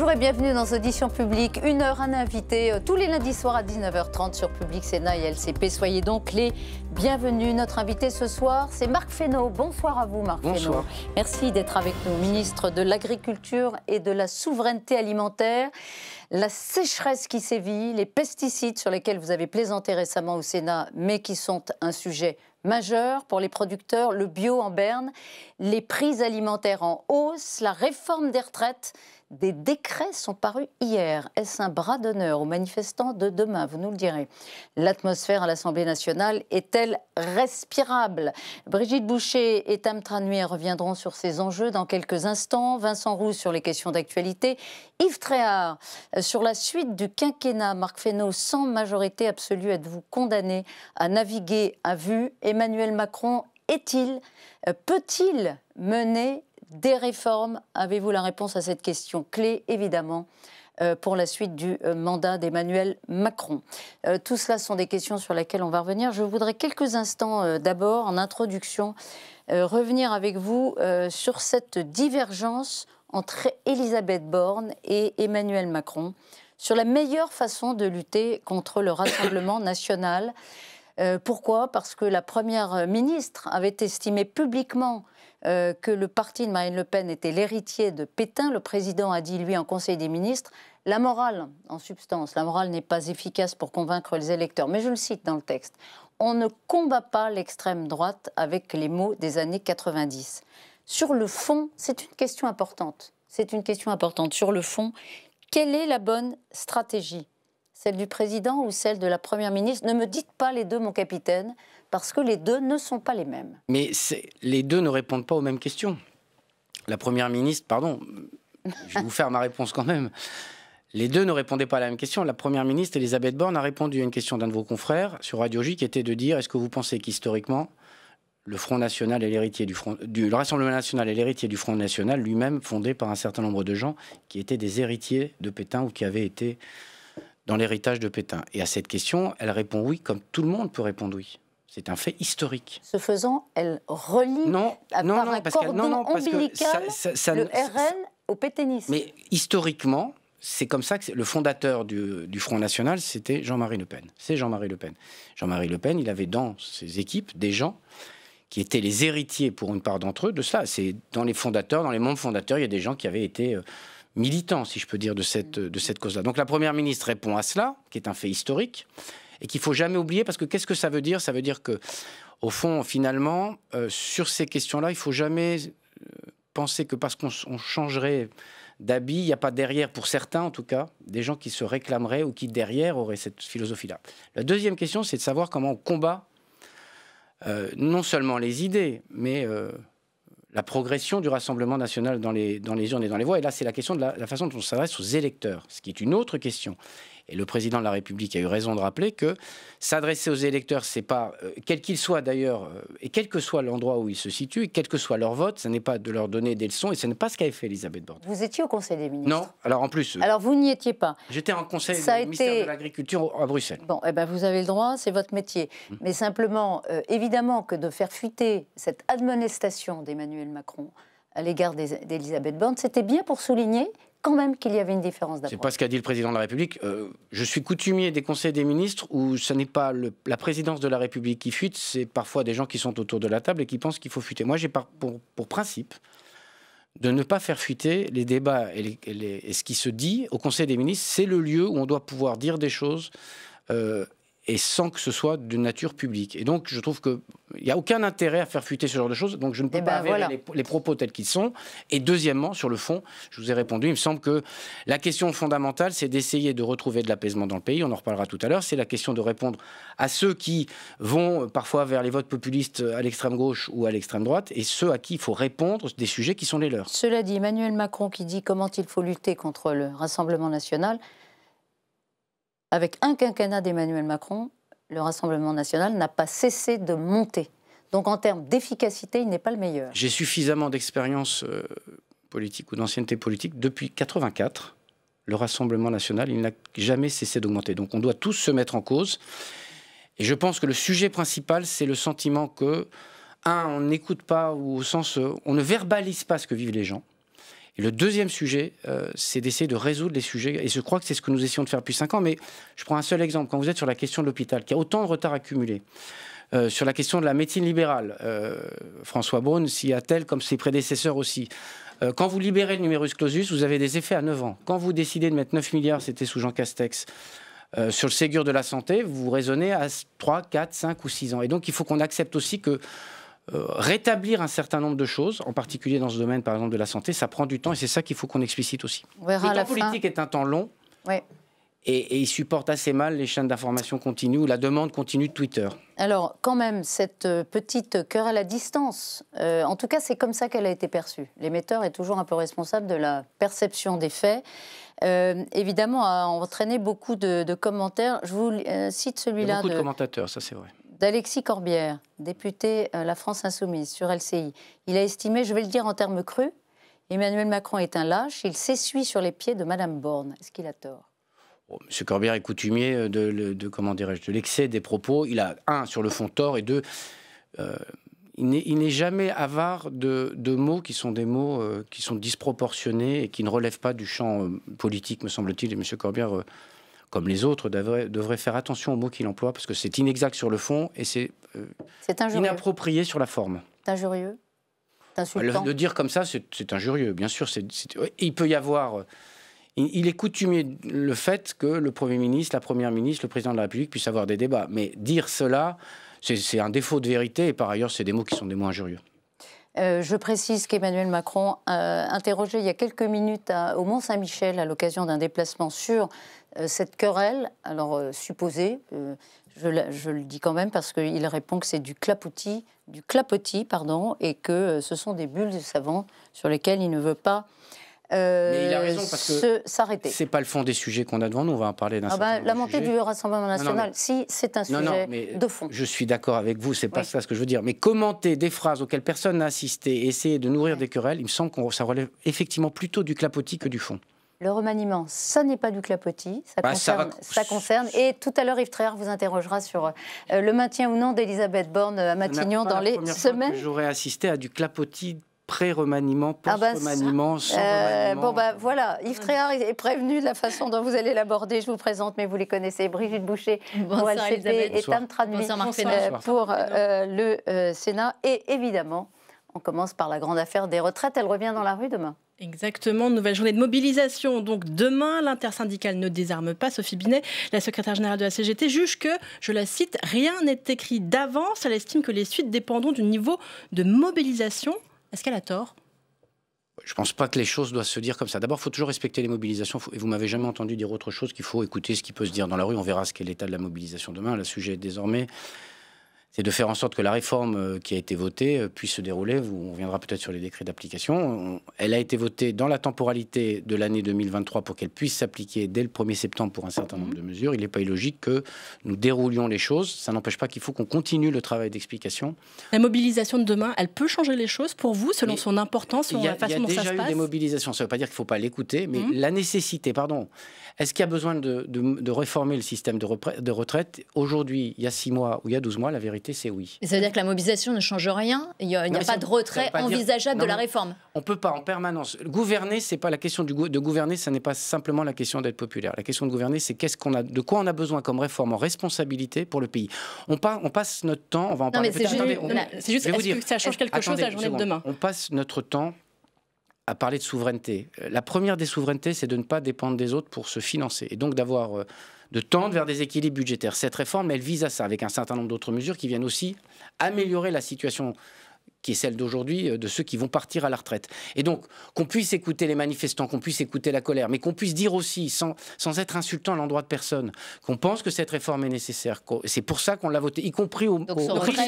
Bonjour et bienvenue dans Audition Publique. Une heure, un invité euh, tous les lundis soirs à 19h30 sur Public Sénat et LCP. Soyez donc les bienvenus. Notre invité ce soir, c'est Marc Fesneau. Bonsoir à vous, Marc Bonsoir. Merci d'être avec nous, ministre de l'Agriculture et de la Souveraineté Alimentaire. La sécheresse qui sévit, les pesticides sur lesquels vous avez plaisanté récemment au Sénat, mais qui sont un sujet majeur pour les producteurs, le bio en berne, les prix alimentaires en hausse, la réforme des retraites des décrets sont parus hier. Est-ce un bras d'honneur aux manifestants de demain Vous nous le direz. L'atmosphère à l'Assemblée nationale est-elle respirable Brigitte Boucher et Tam Tranmere reviendront sur ces enjeux dans quelques instants. Vincent Roux sur les questions d'actualité. Yves Tréhard euh, sur la suite du quinquennat. Marc Fesneau, sans majorité absolue, êtes-vous condamné à naviguer à vue Emmanuel Macron est-il, euh, peut-il mener des réformes Avez-vous la réponse à cette question clé, évidemment euh, pour la suite du euh, mandat d'Emmanuel Macron. Euh, tout cela sont des questions sur lesquelles on va revenir. Je voudrais quelques instants d'abord, en introduction, revenir avec vous sur cette divergence entre Elisabeth Borne et Emmanuel Macron sur la meilleure façon de lutter contre le Rassemblement national. pourquoi Parce que la Première ministre avait estimé publiquement euh, que le parti de Marine Le Pen était l'héritier de Pétain. Le président a dit, lui, en Conseil des ministres, la morale, en substance, la morale n'est pas efficace pour convaincre les électeurs. Mais je le cite dans le texte. On ne combat pas l'extrême droite avec les mots des années 90. Sur le fond, c'est une question importante. C'est une question importante. Sur le fond, quelle est la bonne stratégie Celle du président ou celle de la première ministre Ne me dites pas les deux, mon capitaine parce que les deux ne sont pas les mêmes. Mais les deux ne répondent pas aux mêmes questions. La Première ministre, pardon, je vais vous faire ma réponse quand même. Les deux ne répondaient pas à la même question. La Première ministre, Elisabeth Borne, a répondu à une question d'un de vos confrères sur Radio J qui était de dire est-ce que vous pensez qu'historiquement, le Front National est l'héritier du Front, Rassemblement National est l'héritier du Front National, lui-même fondé par un certain nombre de gens qui étaient des héritiers de Pétain ou qui avaient été dans l'héritage de Pétain. Et à cette question, elle répond oui, comme tout le monde peut répondre oui. C'est un fait historique. Ce faisant, elle relie par un cordon non, ombilical le RN au pétainisme. Mais historiquement, c'est comme ça que le fondateur du, Front National, c'était Jean-Marie Le Pen. C'est Jean-Marie Le Pen. Jean-Marie Le Pen, il avait dans ses équipes des gens qui étaient les héritiers pour une part d'entre eux de ça. C'est dans les fondateurs, dans les membres fondateurs, il y a des gens qui avaient été euh, militants, si je peux dire, de cette, de cette cause-là. Donc la Première ministre répond à cela, qui est un fait historique et qu'il faut jamais oublier parce que qu'est-ce que ça veut dire Ça veut dire que, au fond, finalement, euh, sur ces questions-là, il faut jamais euh, penser que parce qu'on changerait d'habit, il n'y a pas derrière, pour certains en tout cas, des gens qui se réclameraient ou qui derrière auraient cette philosophie-là. La deuxième question, c'est de savoir comment on combat euh, non seulement les idées, mais la progression du Rassemblement national dans les, dans les urnes et dans les voix. Et là, c'est la question de la, la façon dont on s'adresse aux électeurs, ce qui est une autre question. Et le président de la République a eu raison de rappeler que s'adresser aux électeurs, c'est pas, euh, quel qu'il soit d'ailleurs, euh, et quel que soit l'endroit où ils se situent, quel que soit leur vote, ce n'est pas de leur donner des leçons, et ce n'est pas ce qu'avait fait Elisabeth Borne. Vous étiez au Conseil des ministres Non, alors en plus. Euh, alors vous n'y étiez pas J'étais en Conseil des de l'Agriculture à Bruxelles. Bon, eh ben vous avez le droit, c'est votre métier. Hum. Mais simplement, évidemment que de faire fuiter cette admonestation d'Emmanuel Macron à l'égard d'Elisabeth Borne, c'était bien pour souligner quand même qu'il y avait une différence d'approche. C'est pas ce qu'a dit le président de la République. Euh, je suis coutumier des conseils des ministres où ce n'est pas la présidence de la République qui fuite, c'est parfois des gens qui sont autour de la table et qui pensent qu'il faut fuiter. Moi, j'ai pour, pour, principe de ne pas faire fuiter les débats et, ce qui se dit au conseil des ministres. C'est le lieu où on doit pouvoir dire des choses. Euh, et sans que ce soit de nature publique. Et donc, je trouve qu'il n'y a aucun intérêt à faire fuiter ce genre de choses. Donc, je ne peux eh pas ben, avoir les, les, propos tels qu'ils sont. Et deuxièmement, sur le fond, je vous ai répondu, il me semble que la question fondamentale, c'est d'essayer de retrouver de l'apaisement dans le pays. On en reparlera tout à l'heure. C'est la question de répondre à ceux qui vont parfois vers les votes populistes à l'extrême gauche ou à l'extrême droite et ceux à qui il faut répondre des sujets qui sont les leurs. Cela dit, Emmanuel Macron qui dit comment il faut lutter contre le Rassemblement national avec un quinquennat d'Emmanuel Macron, le Rassemblement national n'a pas cessé de monter. Donc en termes d'efficacité, il n'est pas le meilleur. J'ai suffisamment d'expérience euh, politique ou d'ancienneté politique. Depuis 1984, le Rassemblement national, il n'a jamais cessé d'augmenter. Donc on doit tous se mettre en cause. Et je pense que le sujet principal, c'est le sentiment que, un, on n'écoute pas, ou au sens, euh, on ne verbalise pas ce que vivent les gens le deuxième sujet, euh, c'est d'essayer de résoudre les sujets. Et je crois que c'est ce que nous essayons de faire depuis cinq ans. Mais je prends un seul exemple. Quand vous êtes sur la question de l'hôpital, qui a autant de retard accumulé, euh, sur la question de la médecine libérale, euh, François Braun s'y attelle comme ses prédécesseurs aussi. quand vous libérez le numerus clausus, vous avez des effets à 9 ans. Quand vous décidez de mettre 9 milliards, c'était sous Jean Castex, sur le Ségur de la santé, vous raisonnez à 3, 4, 5 ou 6 ans. Et donc il faut qu'on accepte aussi que euh, rétablir un certain nombre de choses, en particulier dans ce domaine, par exemple, de la santé, ça prend du temps et c'est ça qu'il faut qu'on explicite aussi. la politique est un temps long. Et, il supporte assez mal les chaînes d'information continues ou la demande continue de Twitter. Alors, quand même, cette euh, petite cœur à la distance, euh, en tout cas, c'est comme ça qu'elle a été perçue. L'émetteur est toujours un peu responsable de la perception des faits. Euh, évidemment, a entraîné beaucoup de, commentaires. Je vous cite celui-là. Beaucoup de commentateurs, ça c'est vrai d'Alexis Corbière, député euh, La France Insoumise sur LCI. Il a estimé, je vais le dire en termes crus, Emmanuel Macron est un lâche, il s'essuie sur les pieds de Madame Borne. Est-ce qu'il a tort oh, M. Corbière est coutumier euh, de, l'excès des propos. Il a un sur le fond tort et deux, euh, il n'est jamais avare de, mots qui sont des mots qui sont disproportionnés et qui ne relèvent pas du champ politique, me semble-t-il. Et Corbière comme les autres, devraient, faire attention aux mots qu'il emploie, parce que c'est inexact sur le fond et c'est euh, inapproprié sur la forme. C'est injurieux le, le, dire comme ça, c'est injurieux, bien sûr. il peut y avoir... Il, est coutumier le fait que le Premier ministre, la Première ministre, le Président de la République puissent avoir des débats. Mais dire cela, c'est un défaut de vérité, et par ailleurs, c'est des mots qui sont des mots injurieux. Euh, je précise qu'Emmanuel Macron, a euh, interrogé il y a quelques minutes au Mont-Saint-Michel à l'occasion d'un déplacement sur euh, cette querelle, alors euh, supposée, euh, je, le dis quand même parce qu'il répond que c'est du clapotis, du clapotis, pardon, et que ce sont des bulles de savon sur lesquelles il ne veut pas euh, Mais il a raison parce que s'arrêter. C'est pas le fond des sujets qu'on a devant nous. On va en parler d'un ah nombre. Bah, la montée du Rassemblement national, si c'est un sujet de fond. Je suis d'accord avec vous. ce n'est pas ça ce que je veux dire. Mais commenter des phrases auxquelles personne n'a assisté, et essayer de nourrir des querelles, il me semble que ça relève effectivement plutôt du clapotis que du fond. Le remaniement, ça n'est pas du clapotis, bah, ça, concerne, Et tout à l'heure, Yves Tréhard vous interrogera sur euh, le maintien ou non d'Elisabeth Borne euh, à Matignon dans les semaines. J'aurais assisté à du clapotis pré-remaniement, ah bah, post-remaniement, euh, Bon, bah voilà, Yves Tréard est prévenu de la façon dont vous allez l'aborder. Je vous présente, mais vous les connaissez, Brigitte Boucher, Bonsoir, et Tam Tradmi pour le Sénat. Et évidemment, on commence par la grande affaire des retraites. Elle revient dans la rue demain. Exactement, nouvelle journée de mobilisation. Donc demain, l'intersyndicale ne désarme pas. Sophie Binet, la secrétaire générale de la CGT, juge que, je la cite, rien n'est écrit d'avance. Elle estime que les suites dépendront du niveau de mobilisation. Est-ce qu'elle a tort je ne pense pas que les choses doivent se dire comme ça. D'abord, il faut toujours respecter les mobilisations. Et vous m'avez jamais entendu dire autre chose qu'il faut écouter ce qui peut se dire dans la rue. On verra ce qu'est l'état de la mobilisation demain. Le sujet est désormais c'est de faire en sorte que la réforme euh, qui a été votée euh, puisse se dérouler. On reviendra peut-être sur les décrets d'application. Elle a été votée dans la temporalité de l'année 2023 pour qu'elle puisse s'appliquer dès le 1er septembre pour un certain mhm. nombre de mesures. Il n'est pas illogique que nous déroulions les choses. Ça n'empêche pas qu'il faut qu'on continue le travail d'explication. La mobilisation de demain, elle peut changer les choses pour vous, selon son importance, selon la façon dont ça passe Il y a déjà eu des mobilisations. Ça ne veut pas dire qu'il ne faut pas l'écouter, mais mhm. la nécessité, pardon, est-ce qu'il y a besoin de, réformer le système de, de retraite Aujourd'hui, il y a six mois ou il y a douze mois, la vérité, c'est oui. Mais ça veut dire que la mobilisation ne change rien Il n'y a, pas de retrait envisageable de la réforme On ne peut pas en permanence. Gouverner, c'est pas la question du, de gouverner, ça n'est pas simplement la question d'être populaire. La question de gouverner, c'est qu'est-ce qu'on a, de quoi on a besoin comme réforme en responsabilité pour le pays. On, on passe notre temps, on va en non, mais C'est juste, que ça change quelque chose la journée de demain On passe notre temps à parler de souveraineté. Euh, la première des souverainetés, c'est de ne pas dépendre des autres pour se financer et donc d'avoir euh, de tendre vers des équilibres budgétaires. Cette réforme, elle vise à ça, avec un certain nombre d'autres mesures qui viennent aussi améliorer la situation qui est celle d'aujourd'hui, euh, de ceux qui vont partir à la retraite. Et donc, qu'on puisse écouter les manifestants, qu'on puisse écouter la colère, mais qu'on puisse dire aussi, sans, sans être insultant à l'endroit de personne, qu'on pense que cette réforme est nécessaire. C'est pour ça qu'on l'a votée, y compris au, risque,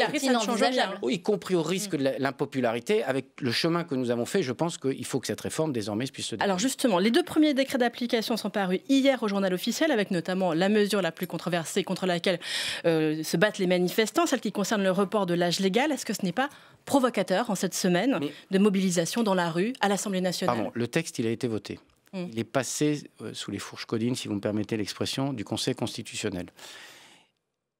y compris au risque de mm. l'impopularité. Avec le chemin que nous avons fait, je pense qu'il faut que cette réforme, désormais, puisse se dérouler. Alors justement, les deux premiers décrets d'application sont parus hier au journal officiel, avec notamment la mesure la plus controversée contre laquelle euh, se battent les manifestants, celle qui concerne le report de l'âge légal. Est-ce que ce n'est pas provocateur en cette semaine de mobilisation dans la rue à l'Assemblée nationale. le texte, il a été voté. Hum. Il est passé euh, sous les fourches codines, si vous me permettez l'expression, du Conseil constitutionnel.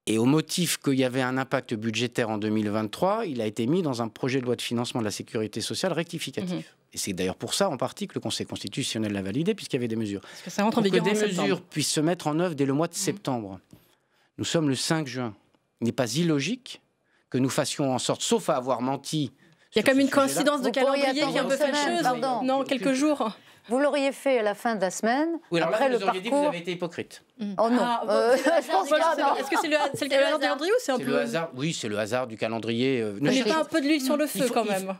Et au motif qu'il y avait un impact budgétaire en 2023, il a été mis dans un projet de loi de financement de la sécurité sociale rectificatif. Hum hum. Et c'est d'ailleurs pour ça, en partie, que le Conseil constitutionnel l'a validé, puisqu'il y avait des mesures. Parce que ça rentre en vigueur que des mesures puissent se mettre en œuvre dès le mois de septembre. Nous sommes le 5 juin. Il n'est pas illogique que nous fassions en sorte, sauf à avoir menti, il y a quand même une coïncidence de calendrier qui est un peu fâcheuse. Non, quelques jours. Vous l'auriez fait à la fin de la semaine. Oui, après le parcours... vous avez été hypocrite. Mm. Oh non. Ah, euh, je pense que c'est le, le calendrier ou c'est un peu hasard Oui, c'est le hasard du calendrier. On euh, pas un peu de l'huile sur le feu quand même.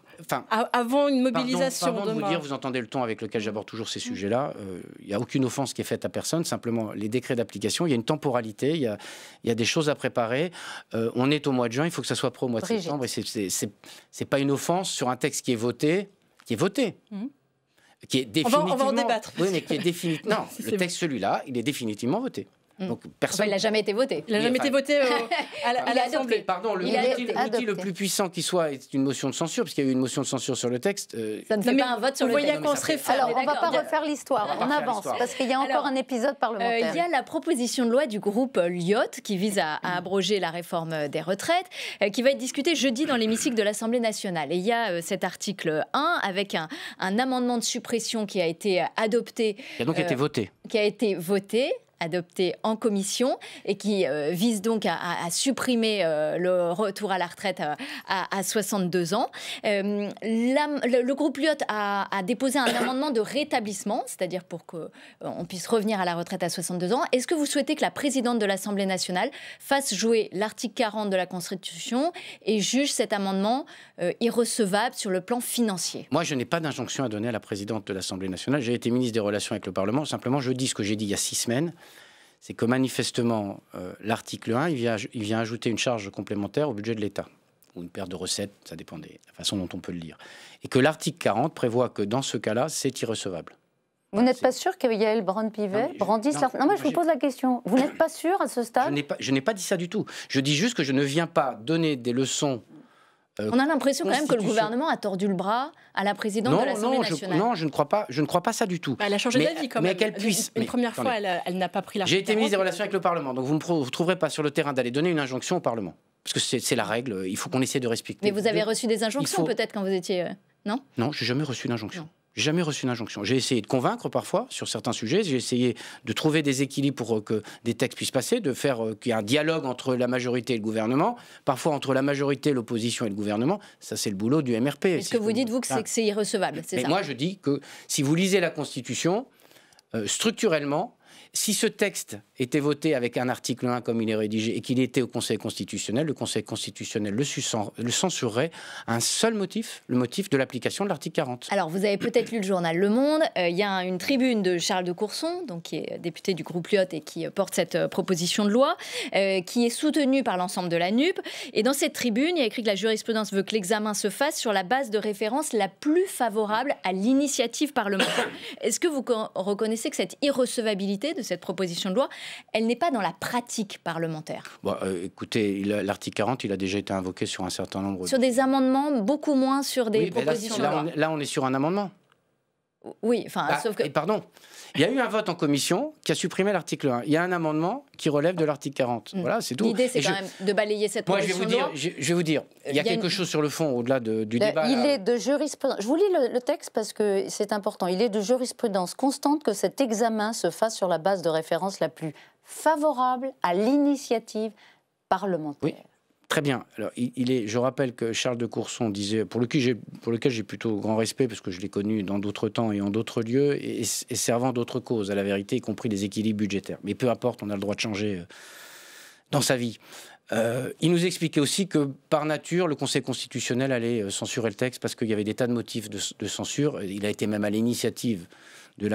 avant une mobilisation. je vous dire, vous entendez le ton avec lequel j'aborde toujours ces sujets-là. Il euh, n'y a aucune offense qui est faite à personne. Simplement, les décrets d'application, il y a une temporalité, il y a, des choses à préparer. on est au mois de juin, il faut que ça soit prêt au mois de septembre. Et c'est pas une offense sur un texte qui est voté, qui est voté. Mm qui est définitivement. On va, on va en débattre. Oui, mais qui est définitivement. non, le texte celui-là, il est définitivement voté. Mm. il n'a jamais été voté. Il n'a jamais été voté euh, à l'Assemblée. Pardon, le le plus puissant qui soit est une motion de censure, puisqu'il y a eu une motion de censure sur le texte. Euh, ça ne pas un vote sur le texte. on ne va pas refaire l'histoire. On, avance, parce qu'il y a encore un épisode parlementaire. Euh, il y a la proposition de loi du groupe Lyot qui vise à, abroger la réforme des retraites, qui va être discutée jeudi dans l'hémicycle de l'Assemblée nationale. Et il y a cet article 1 avec un, un, amendement de suppression qui a été adopté. Qui a donc été voté. Qui a été voté adopté en commission et qui euh, vise donc à, supprimer euh, le retour à la retraite euh, à, 62 ans. le, groupe Lyot a, déposé un amendement de rétablissement, c'est-à-dire pour qu'on on puisse revenir à la retraite à 62 ans. Est-ce que vous souhaitez que la présidente de l'Assemblée nationale fasse jouer l'article 40 de la Constitution et juge cet amendement irrecevable sur le plan financier Moi, je n'ai pas d'injonction à donner à la présidente de l'Assemblée nationale. J'ai été ministre des Relations avec le Parlement. Simplement, je dis ce que j'ai dit il y a six semaines c'est que manifestement, euh, l'article 1, il vient, ajouter une charge complémentaire au budget de l'État, ou une perte de recettes, ça dépend de la façon dont on peut le lire. Et que l'article 40 prévoit que dans ce cas-là, c'est irrecevable. Vous n'êtes pas sûr que Brand-Pivet brandisse Non, mais je, je vous pose la question. Vous n'êtes pas sûr à ce stade Je n'ai pas, pas, dit ça du tout. Je dis juste que je ne viens pas donner des leçons euh, on a l'impression quand même que le gouvernement a tordu le bras à la présidente de l'Assemblée nationale. non, je ne crois pas. Je ne crois pas ça du tout. Bah, elle a changé d'avis quand même. Mais qu'elle puisse. Une, première fois, elle, n'a pas pris la. J'ai été ministre des relations avec le Parlement, donc vous ne trouverez pas sur le terrain d'aller donner une injonction au Parlement, parce que c'est la règle. Il faut qu'on essaie de respecter. Mais vous avez reçu des injonctions peut-être quand vous étiez. Euh, non je n'ai jamais reçu d'injonction. J'ai jamais reçu une injonction. J'ai essayé de convaincre parfois sur certains sujets. J'ai essayé de trouver des équilibres pour euh, que des textes puissent passer, de faire euh, qu'il y ait un dialogue entre la majorité et le gouvernement, parfois entre la majorité, l'opposition et le gouvernement. Ça, c'est le boulot du MRP. Est-ce que vous dites, vous, que c'est, c'est irrecevable Mais moi, je dis que si vous lisez la Constitution, euh, structurellement, si ce texte était voté avec un article 1 comme il est rédigé et qu'il était au Conseil constitutionnel, le Conseil constitutionnel le, censurerait à un seul motif, le motif de l'application de l'article 40. Alors, vous avez peut-être lu le journal Le Monde. Euh, il y a une tribune de Charles de Courson, donc, qui est député du groupe Lyotte et qui euh, porte cette euh, proposition de loi, qui est soutenue par l'ensemble de la NUP. Et dans cette tribune, il y a écrit que la jurisprudence veut que l'examen se fasse sur la base de référence la plus favorable à l'initiative parlementaire. Est-ce que vous reconnaissez que cette irrecevabilité de cette proposition de loi, elle n'est pas dans la pratique parlementaire. Euh, écoutez, l'article 40, il a déjà été invoqué sur un certain nombre. Sur des amendements, beaucoup moins sur des propositions de loi. Là, on est sur un amendement. Oui, enfin, bah, sauf que. Et pardon, il y a eu un vote en commission qui a supprimé l'article 1. Il y a un amendement qui relève de l'article 40. Mm. Voilà, c'est tout. L'idée, c'est quand même de balayer cette Moi, je vais vous dire, je, vais vous dire, euh, il y a, quelque chose sur le fond au-delà du bah, débat. Il euh. est de jurisprudence. Je vous lis le, texte parce que c'est important. Il est de jurisprudence constante que cet examen se fasse sur la base de référence la plus favorable à l'initiative parlementaire. Très bien. Alors, je rappelle que Charles de Courson disait, pour lequel j'ai, pour lequel j'ai plutôt grand respect, parce que je l'ai connu dans d'autres temps et en d'autres lieux, et, servant d'autres causes, à la vérité, y compris des équilibres budgétaires. Mais peu importe, on a le droit de changer euh, dans sa vie. Euh, il nous expliquait aussi que par nature, le Conseil constitutionnel allait euh, censurer le texte parce qu'il y avait des tas de motifs de, censure. Il a été même à l'initiative de,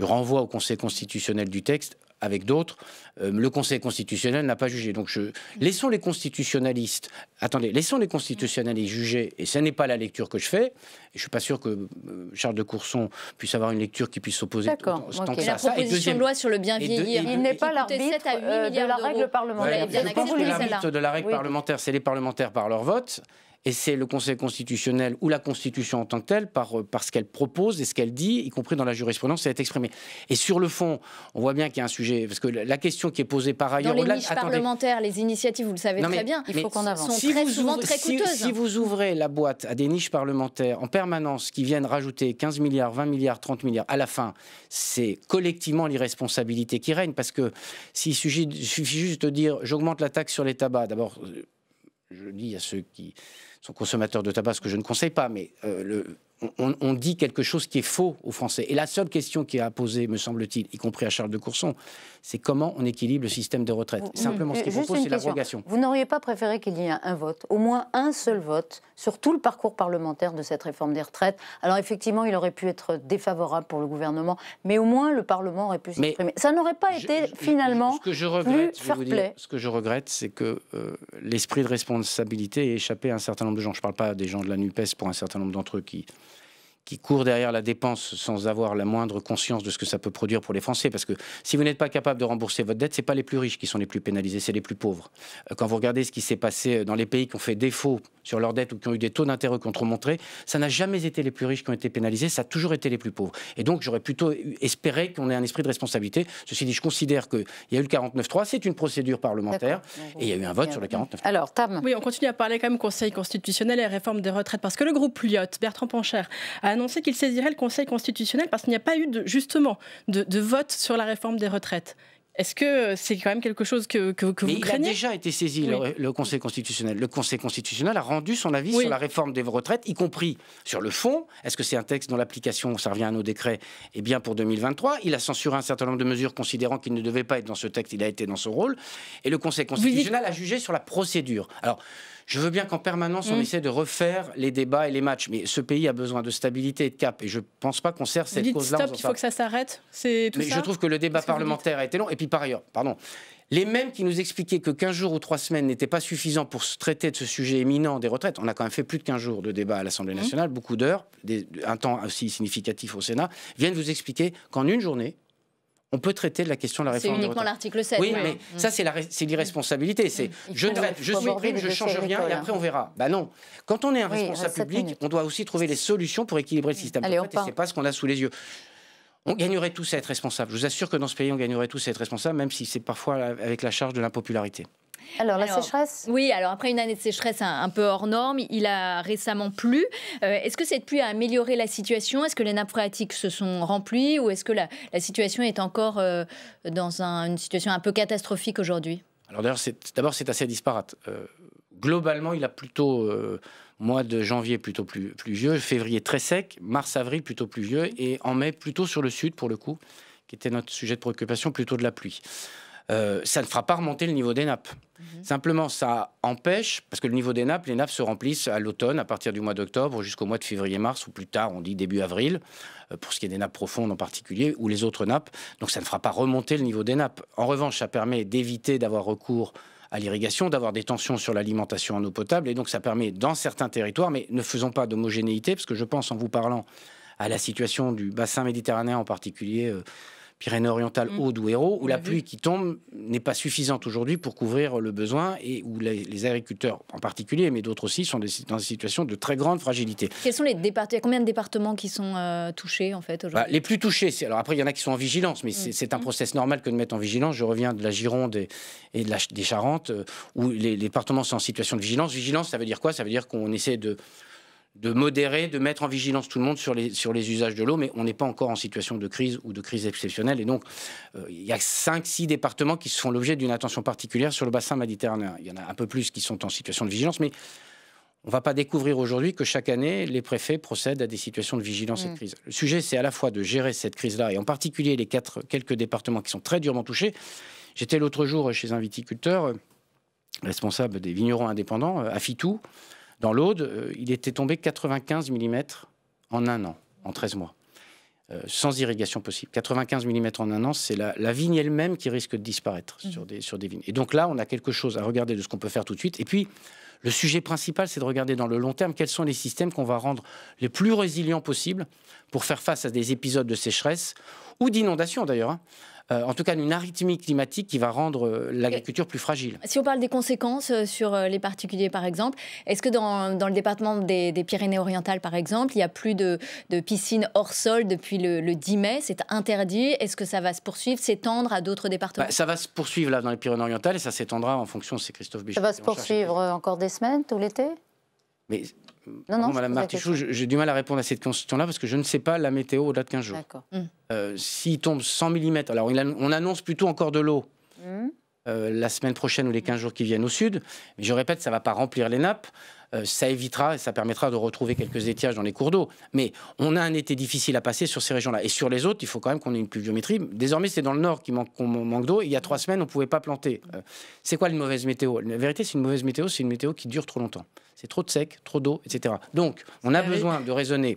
renvoi au Conseil constitutionnel du texte avec d'autres, euh, le Conseil constitutionnel n'a pas jugé. Donc je... laissons les constitutionnalistes, attendez, laissons les constitutionnalistes juger, et ce n'est pas la lecture que je fais, je ne suis pas sûr que euh, Charles de Courson puisse avoir une lecture qui puisse s'opposer tant que ça. La proposition de loi sur le bien vieillir, il n'est pas l'arbitre euh, de la règle parlementaire. je pense que de la règle parlementaire, c'est les parlementaires par leur vote, et c'est le Conseil constitutionnel ou la Constitution en tant que telle, par, euh, parce ce qu'elle propose et ce qu'elle dit, y compris dans la jurisprudence, va est exprimée. Et sur le fond, on voit bien qu'il y a un sujet, parce que la question qui est posée par ailleurs... Dans les niches parlementaires, les initiatives, vous le savez très bien, il faut qu'on avance. Si très souvent très coûteuses. Si, vous ouvrez la boîte à des niches parlementaires en permanence qui viennent rajouter 15 milliards, 20 milliards, 30 milliards, à la fin, c'est collectivement l'irresponsabilité qui règne, parce que s'il suffit, suffit juste de dire j'augmente la taxe sur les tabacs, d'abord euh, je dis à ceux qui son consommateur de tabac, ce que je ne conseille pas, mais euh, le, on, dit quelque chose qui est faux aux Français. Et la seule question qui a à poser, me semble-t-il, y compris à Charles de Courson, c'est comment on équilibre le système de retraite. Mm, mm. Simplement, ce qu'il propose, c'est l'abrogation. Vous n'auriez pas préféré qu'il y ait un vote, au moins un seul vote, sur tout le parcours parlementaire de cette réforme des retraites Alors, effectivement, il aurait pu être défavorable pour le gouvernement, mais au moins le Parlement aurait pu s'exprimer. Ça n'aurait pas été, finalement, ce que je regrette, plus fair play. ce que je regrette, c'est que euh, l'esprit de responsabilité ait échappé à un certain nombre de gens. Je ne parle pas des gens de la NUPES pour un certain nombre d'entre eux qui qui courent derrière la dépense sans avoir la moindre conscience de ce que ça peut produire pour les Français. Parce que si vous n'êtes pas capable de rembourser votre dette, ce n'est pas les plus riches qui sont les plus pénalisés, c'est les plus pauvres. Euh, quand vous regardez ce qui s'est passé euh, dans les pays qui ont fait défaut sur leur dette ou qui ont eu des taux d'intérêt contre-montrés, ça n'a jamais été les plus riches qui ont été pénalisés, ça a toujours été les plus pauvres. Et donc j'aurais plutôt espéré qu'on ait un esprit de responsabilité. Ceci dit, je considère qu'il y a eu le 49.3, c'est une procédure parlementaire, et il y a eu un vote sur le 49. Alors, Tam. Oui, on continue à parler quand même Conseil constitutionnel et réforme des retraites, parce que le groupe Lyotte, Bertrand Pancher, a qu'il saisirait le Conseil constitutionnel parce qu'il n'y a pas eu de, justement de, vote sur la réforme des retraites. Est-ce que euh, c'est quand même quelque chose que, que, vous craignez Il a déjà été saisi, le, Conseil constitutionnel. Le Conseil constitutionnel a rendu son avis sur la réforme des retraites, y compris sur le fond. Est-ce que c'est un texte dont l'application, ça revient à nos décrets, eh bien pour 2023 Il a censuré un certain nombre de mesures, considérant qu'il ne devait pas être dans ce texte, il a été dans son rôle. Et le Conseil constitutionnel a jugé sur la procédure. Alors, je veux bien qu'en permanence, on mm. essaie de refaire les débats et les matchs. Mais ce pays a besoin de stabilité et de cap. Et je ne pense pas qu'on sert cette cause-là. il faut que ça s'arrête. Mais je trouve que le débat parlementaire a été long. Et puis par ailleurs, pardon, les mêmes qui nous expliquaient que 15 jours ou 3 semaines n'étaient pas suffisants pour se traiter de ce sujet éminent des retraites, on a quand même fait plus de 15 jours de débat à l'Assemblée mm. nationale, beaucoup d'heures, un temps aussi significatif au Sénat, viennent vous expliquer qu'en une journée, on peut traiter de la question de la réforme. C'est uniquement l'article 7. Oui, mais ça, mm. c'est l'irresponsabilité. C'est mm. je je supprime, je change rien et après on verra. Ben non. Quand on est un responsable public, on doit aussi trouver les solutions pour équilibrer le système. Allez, c'est pas ce qu'on a sous les yeux. On gagnerait tous à être responsable. Je vous assure que dans ce pays, on gagnerait tous à être responsable, même si c'est parfois avec la charge de l'impopularité. Alors, la sécheresse Oui, alors après une année de sécheresse un, peu hors norme, il a récemment plu. Euh, est-ce que cette pluie a amélioré la situation Est-ce que les nappes phréatiques se sont remplies ou est-ce que la, situation est encore euh, dans une situation un peu catastrophique aujourd'hui Alors d'abord, c'est assez disparate. Euh, globalement, il a plutôt mois de janvier plutôt plus, pluvieux, février très sec, mars-avril plutôt pluvieux, et en mai plutôt sur le sud pour le coup, qui était notre sujet de préoccupation, plutôt de la pluie. Euh, ça ne fera pas remonter le niveau des nappes. Mhm. Simplement, ça empêche, parce que le niveau des nappes, les nappes se remplissent à l'automne, à partir du mois d'octobre jusqu'au mois de février-mars, ou plus tard, on dit début avril, euh, pour ce qui est des nappes profondes en particulier, ou les autres nappes. Donc ça ne fera pas remonter le niveau des nappes. En revanche, ça permet d'éviter d'avoir recours à l'irrigation, d'avoir des tensions sur l'alimentation en eau potable, et donc ça permet dans certains territoires, mais ne faisons pas d'homogénéité, parce que je pense en vous parlant à la situation du bassin méditerranéen en particulier. Euh, Pyrénées-Orientales, mm. Aude ou Hérault, où la pluie qui tombe n'est pas suffisante aujourd'hui pour couvrir le besoin et où les, agriculteurs en particulier, mais d'autres aussi, sont dans des situations de très grande fragilité. Quels sont les départements Combien de départements qui sont euh, touchés en fait aujourd'hui bah, Les plus touchés, alors après il y en a qui sont en vigilance, mais mm. c'est un mm. process normal que de mettre en vigilance. Je reviens de la Gironde et, de la, des Charentes, euh, où les départements sont en situation de vigilance. Vigilance, ça veut dire quoi Ça veut dire qu'on essaie de de modérer, de mettre en vigilance tout le monde sur les, usages de l'eau, mais on n'est pas encore en situation de crise ou de crise exceptionnelle. Et donc, euh, il y a 5 six départements qui font l'objet d'une attention particulière sur le bassin méditerranéen. Il y en a un peu plus qui sont en situation de vigilance, mais on ne va pas découvrir aujourd'hui que chaque année, les préfets procèdent à des situations de vigilance et de mmh. crise. Le sujet, c'est à la fois de gérer cette crise-là, et en particulier les quatre, quelques départements qui sont très durement touchés. J'étais l'autre jour chez un viticulteur, euh, responsable des vignerons indépendants, euh, à Fitou, dans l'Aude, euh, il était tombé 95 mm en un an, en 13 mois. Euh, sans irrigation possible. 95 mm en un an, c'est la, vigne elle-même qui risque de disparaître mmh. sur, des, sur des vignes. Et donc là, on a quelque chose à regarder de ce qu'on peut faire tout de suite. Et puis, le sujet principal, c'est de regarder dans le long terme quels sont les systèmes qu'on va rendre les plus résilients possibles pour faire face à des épisodes de sécheresse ou d'inondation d'ailleurs. Hein. Euh, en tout cas une arythmie climatique qui va rendre euh, l'agriculture plus fragile. Si on parle des conséquences euh, sur les particuliers, par exemple, est-ce que dans, le département des, Pyrénées-Orientales, par exemple, il n'y a plus de, piscines hors sol depuis le, 10 mai C'est interdit. Est-ce que ça va se poursuivre, s'étendre à d'autres départements bah, Ça va se poursuivre là dans les Pyrénées-Orientales et ça s'étendra en fonction, c'est Christophe Ça va se poursuivre encore des semaines, tout l'été mais non, non, Madame Martichoux, j'ai du mal à répondre à cette question-là parce que je ne sais pas la météo au-delà de 15 jours. Hmm. Euh, s'il tombe 100 mm, alors on annonce plutôt encore de l'eau. Euh, la semaine prochaine ou les 15 jours qui viennent au sud. je répète, ça ne va pas remplir les nappes. Euh, ça évitera et ça permettra de retrouver quelques étiages dans les cours d'eau. Mais on a un été difficile à passer sur ces régions-là. Et sur les autres, il faut quand même qu'on ait une pluviométrie. Désormais, c'est dans le nord qu'on manque, d'eau. Il y a trois semaines, on ne pouvait pas planter. Euh, c'est quoi une mauvaise météo La vérité, c'est une mauvaise météo, c'est une météo qui dure trop longtemps. C'est trop de sec, trop d'eau, etc. Donc, on a besoin de raisonner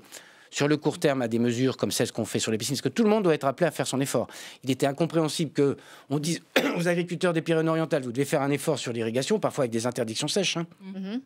sur le court terme à des mesures comme celles qu'on fait sur les piscines, parce que tout le monde doit être appelé à faire son effort. Il était incompréhensible que on dise aux agriculteurs des Pyrénées-Orientales, vous devez faire un effort sur l'irrigation, parfois avec des interdictions sèches. Hein. Mm-hmm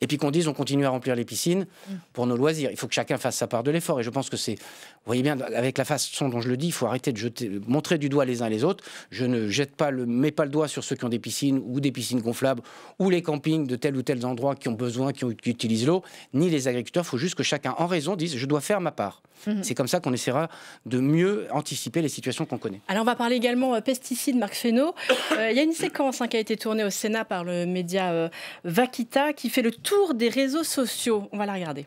et puis qu'on dise on continue à remplir les piscines mm. pour nos loisirs. Il faut que chacun fasse sa part de l'effort. Et je pense que c'est, vous voyez bien, avec la façon dont je le dis, il faut arrêter de jeter, montrer du doigt les uns les autres. Je ne jette pas le, mets pas le doigt sur ceux qui ont des piscines ou des piscines gonflables ou les campings de tel ou tel endroit qui ont besoin, qui, utilisent l'eau, ni les agriculteurs. Il faut juste que chacun, en raison, dise je dois faire ma part. Mm-hmm. C'est comme ça qu'on essaiera de mieux anticiper les situations qu'on connaît. Alors on va parler également euh, pesticides, Marc Fesneau. Euh, il y a une séquence hein, qui a été tournée au Sénat par le média euh, Vakita Vaquita qui fait le tour des réseaux sociaux. On va la regarder.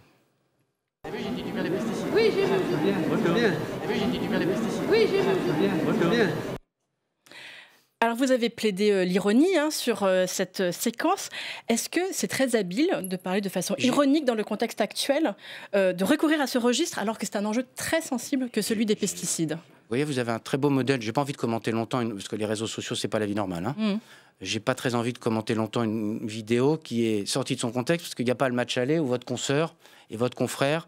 Alors vous avez plaidé euh, l'ironie hein, sur euh, cette euh, séquence. Est-ce que c'est très habile de parler de façon ironique dans le contexte actuel, de recourir à ce registre alors que c'est un enjeu très sensible que celui des pesticides Vous voyez, vous avez un très beau modèle. J'ai pas envie de commenter longtemps parce que les réseaux sociaux c'est pas la vie normale. Hein. Hmm j'ai pas très envie de commenter longtemps une vidéo qui est sortie de son contexte, parce qu'il n'y a pas le match aller où votre consoeur et votre confrère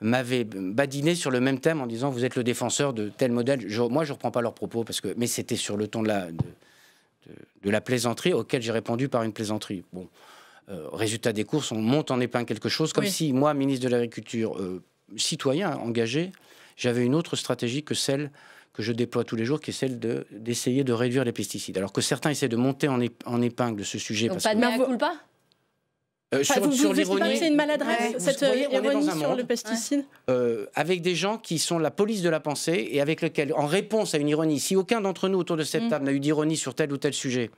m'avaient badiné sur le même thème en disant vous êtes le défenseur de tel modèle. moi, je reprends pas leurs propos, parce que, mais c'était sur le ton de la, de, la plaisanterie auquel j'ai répondu par une plaisanterie. Bon, euh, résultat des courses, on monte en épingle quelque chose, comme si moi, ministre de l'Agriculture, euh, citoyen engagé, j'avais une autre stratégie que celle que je déploie tous les jours, qui est celle d'essayer de, réduire les pesticides. Alors que certains essaient de monter en, en épingle ce sujet. Donc pas de mea culpa Euh, sur, vous, c'est une maladresse, cette ironie sur le pesticide euh, Avec des gens qui sont la police de la pensée et avec lesquels, en réponse à une ironie, si aucun d'entre nous autour de cette mm. table n'a eu d'ironie sur tel ou tel sujet,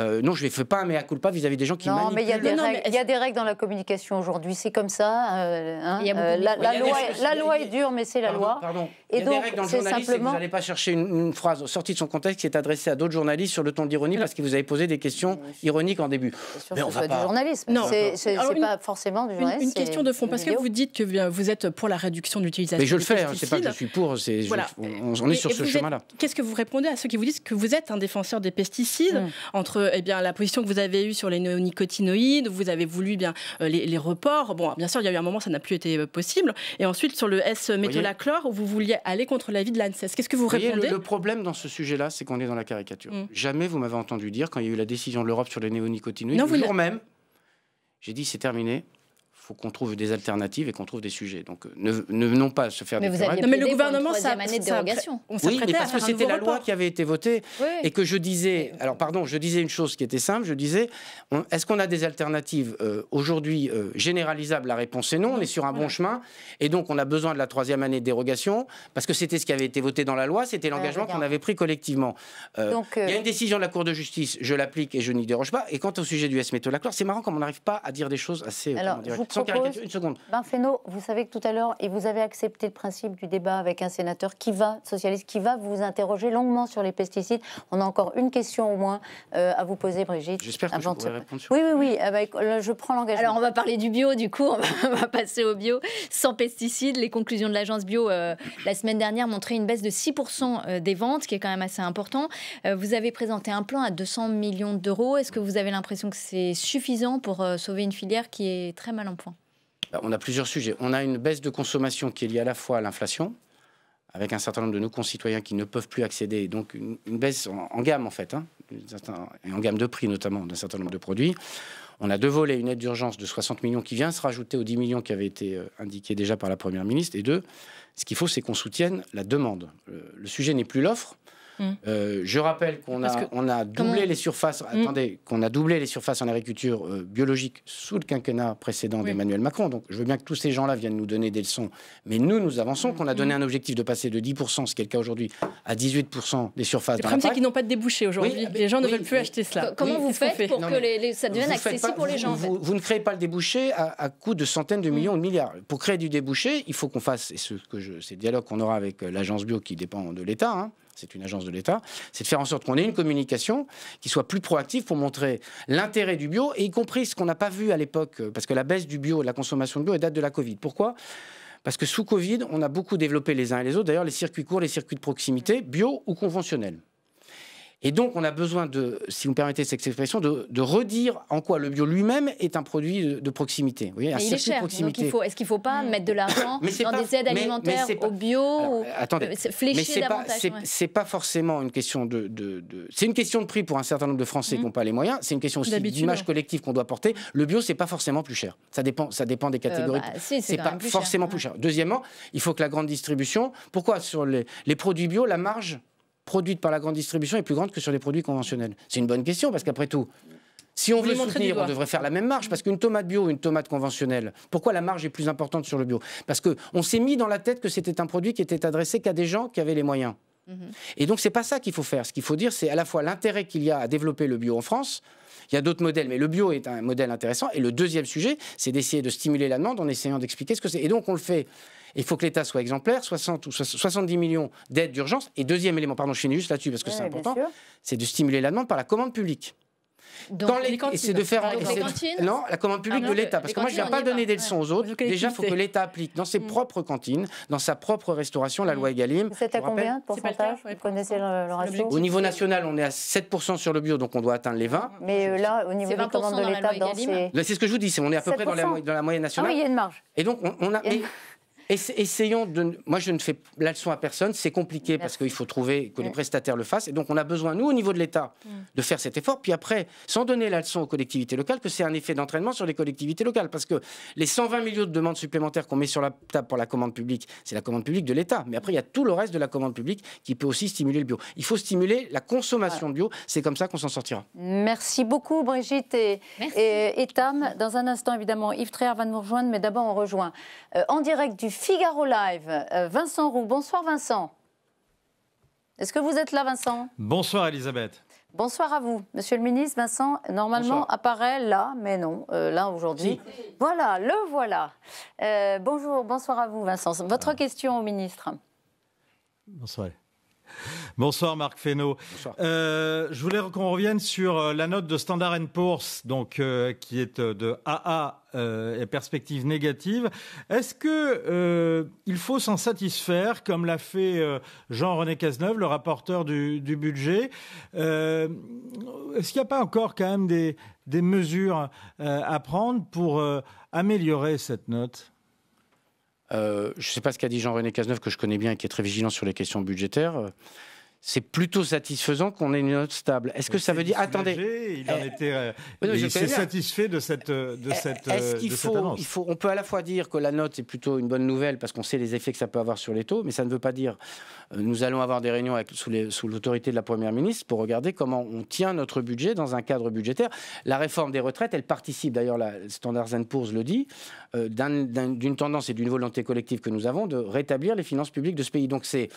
euh, non, je ne fais pas un mea culpa vis-à-vis des gens qui non, Mais il y, a des règles, y a des règles dans la communication aujourd'hui, c'est comme ça. Euh, hein, la, loi, la, loi, est dure, mais c'est la loi. Pardon, et donc, règles dans le journalisme, simplement... vous n'allez pas chercher une, phrase sortie de son contexte qui est adressée à d'autres journalistes sur le ton d'ironie parce que vous avez posé des questions ironiques en début. Mais on va pas... du journalisme. Non, c'est pas forcément du journalisme. Une, une question de fond parce que vous dites que vous êtes pour la réduction de l'utilisation. Mais je le fais, hein, c'est pas que je suis pour. Est, voilà. on, est sur ce chemin-là. Qu'est-ce que vous répondez à ceux qui vous disent que vous êtes un défenseur des pesticides hmm. entre et eh bien la position que vous avez eue sur les néonicotinoïdes, vous avez voulu eh bien euh, les, reports. Bon, bien sûr, il y a eu un moment, ça n'a plus été euh, possible. Et ensuite sur le S méthylachlore, où vous vouliez aller contre la vie de l'ANSES. Qu'est-ce que vous, répondez le, problème dans ce sujet-là, c'est qu'on est dans la caricature. Mm. Jamais vous m'avez entendu dire, quand il y a eu la décision de l'Europe sur les néonicotinoïdes, le jour même, j'ai dit c'est terminé, qu'on trouve des alternatives et qu'on trouve des sujets. Donc euh, ne, ne venons pas se faire mais des vous mais le gouvernement ça, année de dérogation. oui, mais parce que c'était la loi qui avait été votée et que je disais alors pardon, je disais une chose qui était simple, je disais est-ce qu'on a des alternatives euh, aujourd'hui euh, généralisables La réponse est non, on est sur un bon chemin et donc on a besoin de la troisième année de dérogation parce que c'était ce qui avait été voté dans la loi, c'était l'engagement ah, qu'on avait pris collectivement. donc, il y a une décision de la Cour de justice, je l'applique et je n'y déroge pas. Et quant au sujet du s lacloir c'est marrant comme on n'arrive pas à dire des choses assez. Alors, vous savez que tout à l'heure, et vous avez accepté le principe du débat avec un sénateur qui va, socialiste, qui va vous interroger longuement sur les pesticides. On a encore une question au moins euh, à vous poser, Brigitte. J'espère que je Oui, oui, oui. Euh, je prends l'engagement. Alors, on va parler du bio, du coup. On va, passer au bio. Sans pesticides, les conclusions de l'agence bio euh, la semaine dernière montraient une baisse de 6% des ventes, qui est quand même assez important. vous avez présenté un plan à 200 millions d'euros. Est-ce que vous avez l'impression que c'est suffisant pour sauver une filière qui est très mal en point bah, on a plusieurs sujets. On a une baisse de consommation qui est liée à la fois à l'inflation, avec un certain nombre de nos concitoyens qui ne peuvent plus accéder, donc une, baisse en, gamme en fait, hein, et en gamme de prix notamment d'un certain nombre de produits. On a deux volets, une aide d'urgence de 60 millions qui vient se rajouter aux 10 millions qui avaient été euh, indiqués déjà par la Première ministre, et deux, ce qu'il faut c'est qu'on soutienne la demande. Euh, le sujet n'est plus l'offre, Hum. Euh, je rappelle qu'on a, doublé les surfaces. Hum. qu'on a doublé les surfaces en agriculture euh, biologique sous le quinquennat précédent d'Emmanuel Macron. Donc, je veux bien que tous ces gens-là viennent nous donner des leçons, mais nous, nous avançons. Qu'on a donné hum. un objectif de passer de 10 ce qui est le cas aujourd'hui, à 18 des surfaces. Le problème, c'est qu'ils n'ont pas de débouché aujourd'hui. Ah, les gens ne veulent plus acheter cela. Comment vous faites pour que les, ça devienne accessible pour les gens vous, ne créez pas le débouché à, coût de centaines de millions de milliards. Pour créer du débouché, il faut qu'on fasse, et ce que je, ces qu'on aura avec euh, l'agence bio qui dépend de l'État. Hein, c'est une agence de l'État, c'est de faire en sorte qu'on ait une communication qui soit plus proactive pour montrer l'intérêt du bio, et y compris ce qu'on n'a pas vu à l'époque, euh, parce que la baisse du bio, de la consommation de bio, elle date de la Covid. Pourquoi parce que sous Covid, on a beaucoup développé les uns et les autres, d'ailleurs les circuits courts, les circuits de proximité, bio ou conventionnels. Et donc, on a besoin de, si vous me permettez cette expression, de, redire en quoi le bio lui-même est un produit de, proximité. Vous voyez, un il est donc est-ce qu'il ne faut pas mm. mettre de l'argent dans des aides alimentaires au bio ou, euh, attendez, euh, Mais c'est pas, forcément une question de... c'est une question de prix pour un certain nombre de Français mm. qui n'ont pas les moyens. C'est une question aussi d'image collective qu'on doit porter. Le bio, c'est pas forcément plus cher. Ça dépend, ça dépend des euh, bah, catégories. c'est pas forcément plus cher. Deuxièmement, il faut que la grande distribution... Pourquoi sur les produits bio, la marge produite par la grande distribution est plus grande que sur les produits conventionnels C'est une bonne question parce qu'après tout, si on veut soutenir, on devrait faire la même marge parce qu'une tomate bio, une tomate conventionnelle, pourquoi la marge est plus importante sur le bio Parce qu'on s'est mis dans la tête que c'était un produit qui était adressé qu'à des gens qui avaient les moyens. Mhm. Et donc, c'est pas ça qu'il faut faire. Ce qu'il faut dire, c'est à la fois l'intérêt qu'il y a à développer le bio en France, il y a d'autres modèles, mais le bio est un modèle intéressant. Et le deuxième sujet, c'est d'essayer de stimuler la demande en essayant d'expliquer ce que c'est. Et donc, on le fait il faut que l'État soit exemplaire, 60 ou 70 millions d'aides d'urgence. Et deuxième élément, pardon, je finis juste là-dessus parce que c'est important, c'est de stimuler la demande par la commande publique. Dans les, c'est de faire cantines, non la commande publique ah, de l'État parce que moi je ne viens pas donner des leçons aux autres déjà il faut que l'État applique dans ses mm. propres cantines dans sa propre restauration la mm. loi Egalim c'est à combien de pourcentage vous connaissez le, ratio au niveau national on est à 7% sur le bio donc on doit atteindre les 20 mais euh, là au niveau de l'État c'est ce que je vous dis c'est on est à peu près dans la, moyenne nationale ah oui il y a une marge et donc on, a essayons de. Moi, je ne fais la leçon à personne. C'est compliqué parce qu'il faut trouver que les prestataires le fassent. Et donc, on a besoin, nous, au niveau de l'État, mm. de faire cet effort. Puis après, sans donner la leçon aux collectivités locales, que c'est un effet d'entraînement sur les collectivités locales. Parce que les 120 millions de demandes supplémentaires qu'on met sur la table pour la commande publique, c'est la commande publique de l'État. Mais après, il y a tout le reste de la commande publique qui peut aussi stimuler le bio. Il faut stimuler la consommation de bio. C'est comme ça qu'on s'en sortira. Merci beaucoup, Brigitte et, et, Tam. Dans un instant, évidemment, Yves Tréard va nous rejoindre. Mais d'abord, on rejoint euh, en direct du Figaro Live, euh, Vincent Roux. Bonsoir Vincent. Est-ce que vous êtes là Vincent Bonsoir Elisabeth. Bonsoir à vous, Monsieur le Ministre. Vincent, normalement, apparaît là, mais non, euh, là aujourd'hui. Voilà, le voilà. Euh, bonjour, bonsoir à vous, Vincent. Votre question au ministre. Bonsoir. Bonsoir Marc Fesneau. Euh, je voulais qu'on revienne sur euh, la note de Standard Poor's, donc, euh, qui est de AA et perspective négative. Est-ce que il faut s'en satisfaire, comme l'a fait Jean-René Cazeneuve, le rapporteur du, budget Est-ce qu'il n'y a pas encore quand même des mesures à prendre pour améliorer cette note euh, je ne sais pas ce qu'a dit Jean-René Cazeneuve, que je connais bien et qui est très vigilant sur les questions budgétaires c'est plutôt satisfaisant qu'on ait une note stable. Est-ce que ça veut dire attendez Il en eh, était euh, s'est satisfait de cette de eh, Est-ce euh, qu'il faut, on peut à la fois dire que la note est plutôt une bonne nouvelle parce qu'on sait les effets que ça peut avoir sur les taux, mais ça ne veut pas dire euh, nous allons avoir des réunions sous l'autorité de la première ministre pour regarder comment on tient notre budget dans un cadre budgétaire. La réforme des retraites, elle participe d'ailleurs la Standard Poor's le dit d'une tendance et d'une volonté collective que nous avons de rétablir les finances publiques de ce pays. Donc c'est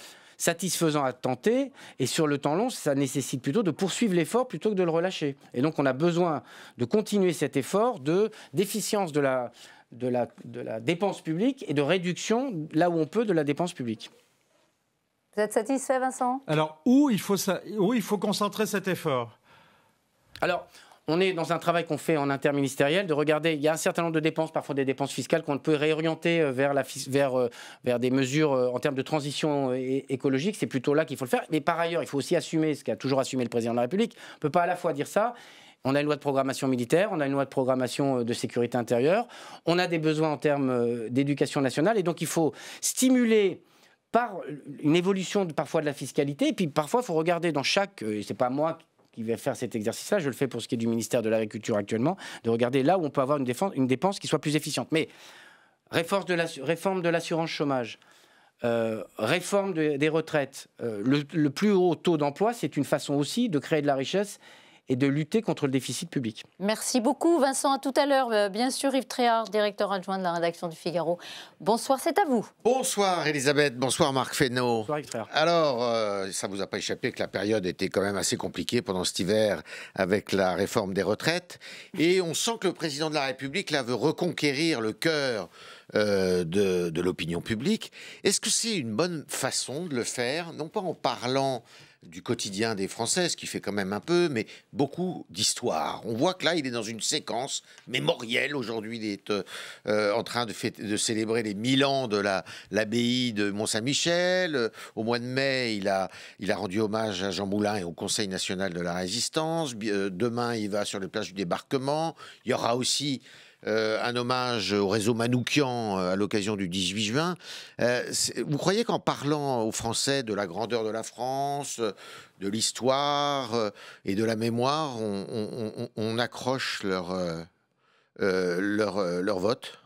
satisfaisant à tenter. Et sur le temps long, ça nécessite plutôt de poursuivre l'effort plutôt que de le relâcher. Et donc, on a besoin de continuer cet effort de déficience de la, de, de la dépense publique et de réduction, là où on peut, de la dépense publique. Vous êtes satisfait, Vincent Alors, où il, faut, où il faut concentrer cet effort Alors, on est dans un travail qu'on fait en interministériel de regarder, il y a un certain nombre de dépenses, parfois des dépenses fiscales qu'on peut réorienter euh, vers, la, euh, vers des mesures euh, en termes de transition écologique. C'est plutôt là qu'il faut le faire. Mais par ailleurs, il faut aussi assumer ce qu'a toujours assumé le président de la République. On ne peut pas à la fois dire ça on a une loi de programmation militaire, on a une loi de programmation de sécurité intérieure, on a des besoins en termes d'éducation nationale, et donc il faut stimuler par une évolution parfois de la fiscalité, et puis parfois il faut regarder dans chaque, c'est pas moi qui va faire cet exercice-là, je le fais pour ce qui est du ministère de l'Agriculture actuellement, de regarder là où on peut avoir une, défense, dépense qui soit plus efficiente. Mais réforme de l'assurance chômage, euh, réforme des retraites, euh, le, plus haut taux d'emploi, c'est une façon aussi de créer de la richesse et de lutter contre le déficit public. Merci beaucoup Vincent, à tout à l'heure. Euh, bien sûr Yves Tréhard, directeur adjoint de la rédaction du Figaro. Bonsoir, c'est à vous. Bonsoir Elisabeth, bonsoir Marc Fesneau. Bonsoir Yves Tréhard. Alors, euh, ça ne vous a pas échappé que la période était quand même assez compliquée pendant cet hiver avec la réforme des retraites et on sent que le président de la République là veut reconquérir le cœur euh, de, de l'opinion publique. Est-ce que c'est une bonne façon de le faire, non pas en parlant du quotidien des Français, ce qui fait quand même un peu, mais beaucoup d'histoire. On voit que là, il est dans une séquence mémorielle. Aujourd'hui, il est euh, en train de, célébrer les 1000 ans de l'abbaye de Mont-Saint-Michel. Euh, au mois de mai, il a, rendu hommage à Jean Moulin et au Conseil national de la résistance. Euh, demain, il va sur les plages du débarquement. Il y aura aussi euh, un hommage au réseau Manoukian euh, à l'occasion du 18 juin. Euh, vous croyez qu'en parlant aux Français de la grandeur de la France, de l'histoire et de la mémoire, on, accroche leur, leur, leur vote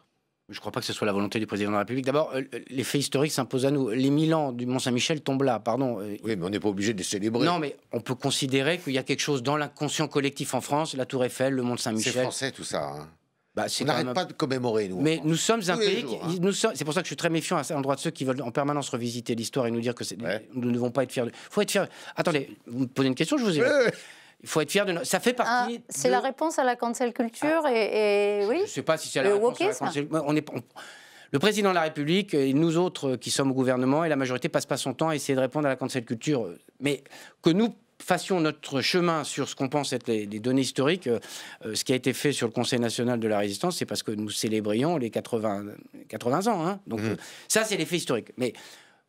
je ne crois pas que ce soit la volonté du président de la République. D'abord, les faits historiques s'imposent à nous. Les mille ans du Mont-Saint-Michel tombent là, pardon. oui, mais on n'est pas obligé de les célébrer. Non, mais on peut considérer qu'il y a quelque chose dans l'inconscient collectif en France, la Tour Eiffel, le Mont-Saint-Michel. C'est français tout ça. Hein. Bah, on n'arrête pas de commémorer, nous. Mais hein. nous sommes un pays. Hein. C'est pour ça que je suis très méfiant à droit de ceux qui veulent en permanence revisiter l'histoire et nous dire que nous ne devons pas être fiers. De... faut être fiers. Attendez, vous me posez une question, je vous ai. Il faut être fier de. Ça fait ah, partie. c'est la réponse à la cancel culture ah. et, oui. Je ne sais pas si c'est la réponse à On est. Le président de la République et nous autres qui sommes au gouvernement et la majorité passe pas son temps à essayer de répondre à la cancel culture, mais que nous fassions notre chemin sur ce qu'on pense être les, données historiques. Euh, euh, ce qui a été fait sur le Conseil national de la résistance, c'est parce que nous célébrions les 80, 80 ans. Hein. Donc mmh. euh, ça, c'est l'effet historique. Mais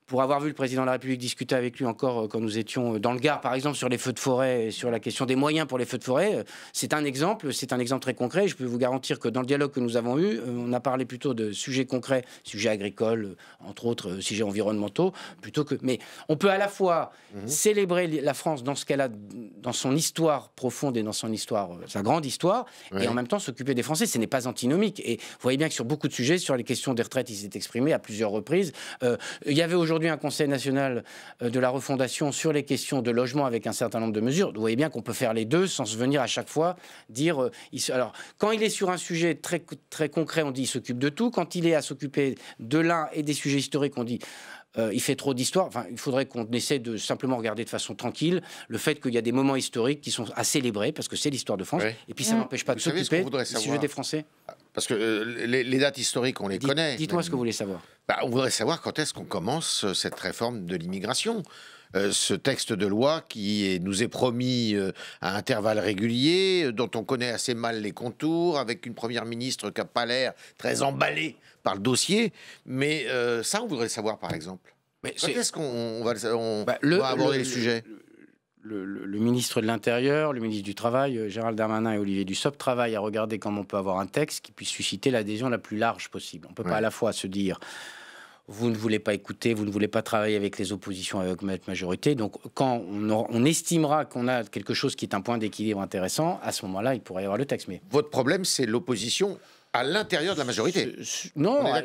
pour avoir vu le président de la République discuter avec lui encore euh, quand nous étions euh, dans le Gard, par exemple, sur les feux de forêt, sur la question des moyens pour les feux de forêt, euh, c'est un exemple, c'est un exemple très concret. Je peux vous garantir que dans le dialogue que nous avons eu, on a parlé plutôt de sujets concrets, sujets agricoles, entre autres sujets environnementaux, plutôt que. Mais on peut à la fois mhm. célébrer la France dans ce qu'elle a, dans son histoire profonde et dans son histoire, sa grande histoire, et en même temps s'occuper des Français. Ce n'est pas antinomique. Et vous voyez bien que sur beaucoup de sujets, sur les questions des retraites, il s'est exprimé à plusieurs reprises. il y avait aujourd'hui aujourd'hui un Conseil national euh, de la refondation sur les questions de logement avec un certain nombre de mesures. Vous voyez bien qu'on peut faire les deux sans se venir à chaque fois dire. Euh, alors, quand il est sur un sujet très, très concret, on dit il s'occupe de tout. Quand il est à s'occuper de l'un et des sujets historiques, on dit. Euh, il fait trop d'histoire. Enfin, il faudrait qu'on essaie de simplement regarder de façon tranquille le fait qu'il y a des moments historiques qui sont à célébrer parce que c'est l'histoire de France. Et puis ça mmh. n'empêche pas de s'occuper du sujet des Français. Parce que euh, les, dates historiques, on les connaît. Dites-moi ce que vous voulez savoir. Bah, on voudrait savoir quand est-ce qu'on commence euh, cette réforme de l'immigration. Euh, ce texte de loi qui nous est promis à intervalles réguliers, dont on connaît assez mal les contours, avec une première ministre qui n'a pas l'air très emballée par le dossier. Mais ça, on voudrait savoir, par exemple. Mais Quand est-ce qu'on bah, va, aborder le, le, le sujet le, ministre de l'Intérieur, le ministre du Travail, euh, Gérald Darmanin et Olivier Dussopt travaillent à regarder comment on peut avoir un texte qui puisse susciter l'adhésion la plus large possible. On ne peut pas à la fois se dire vous ne voulez pas écouter, vous ne voulez pas travailler avec les oppositions, avec la majorité. Donc, quand on, on estimera qu'on a quelque chose qui est un point d'équilibre intéressant, à ce moment-là, il pourrait y avoir le texte. Mais... Votre problème, c'est l'opposition à l'intérieur de la majorité. non, euh,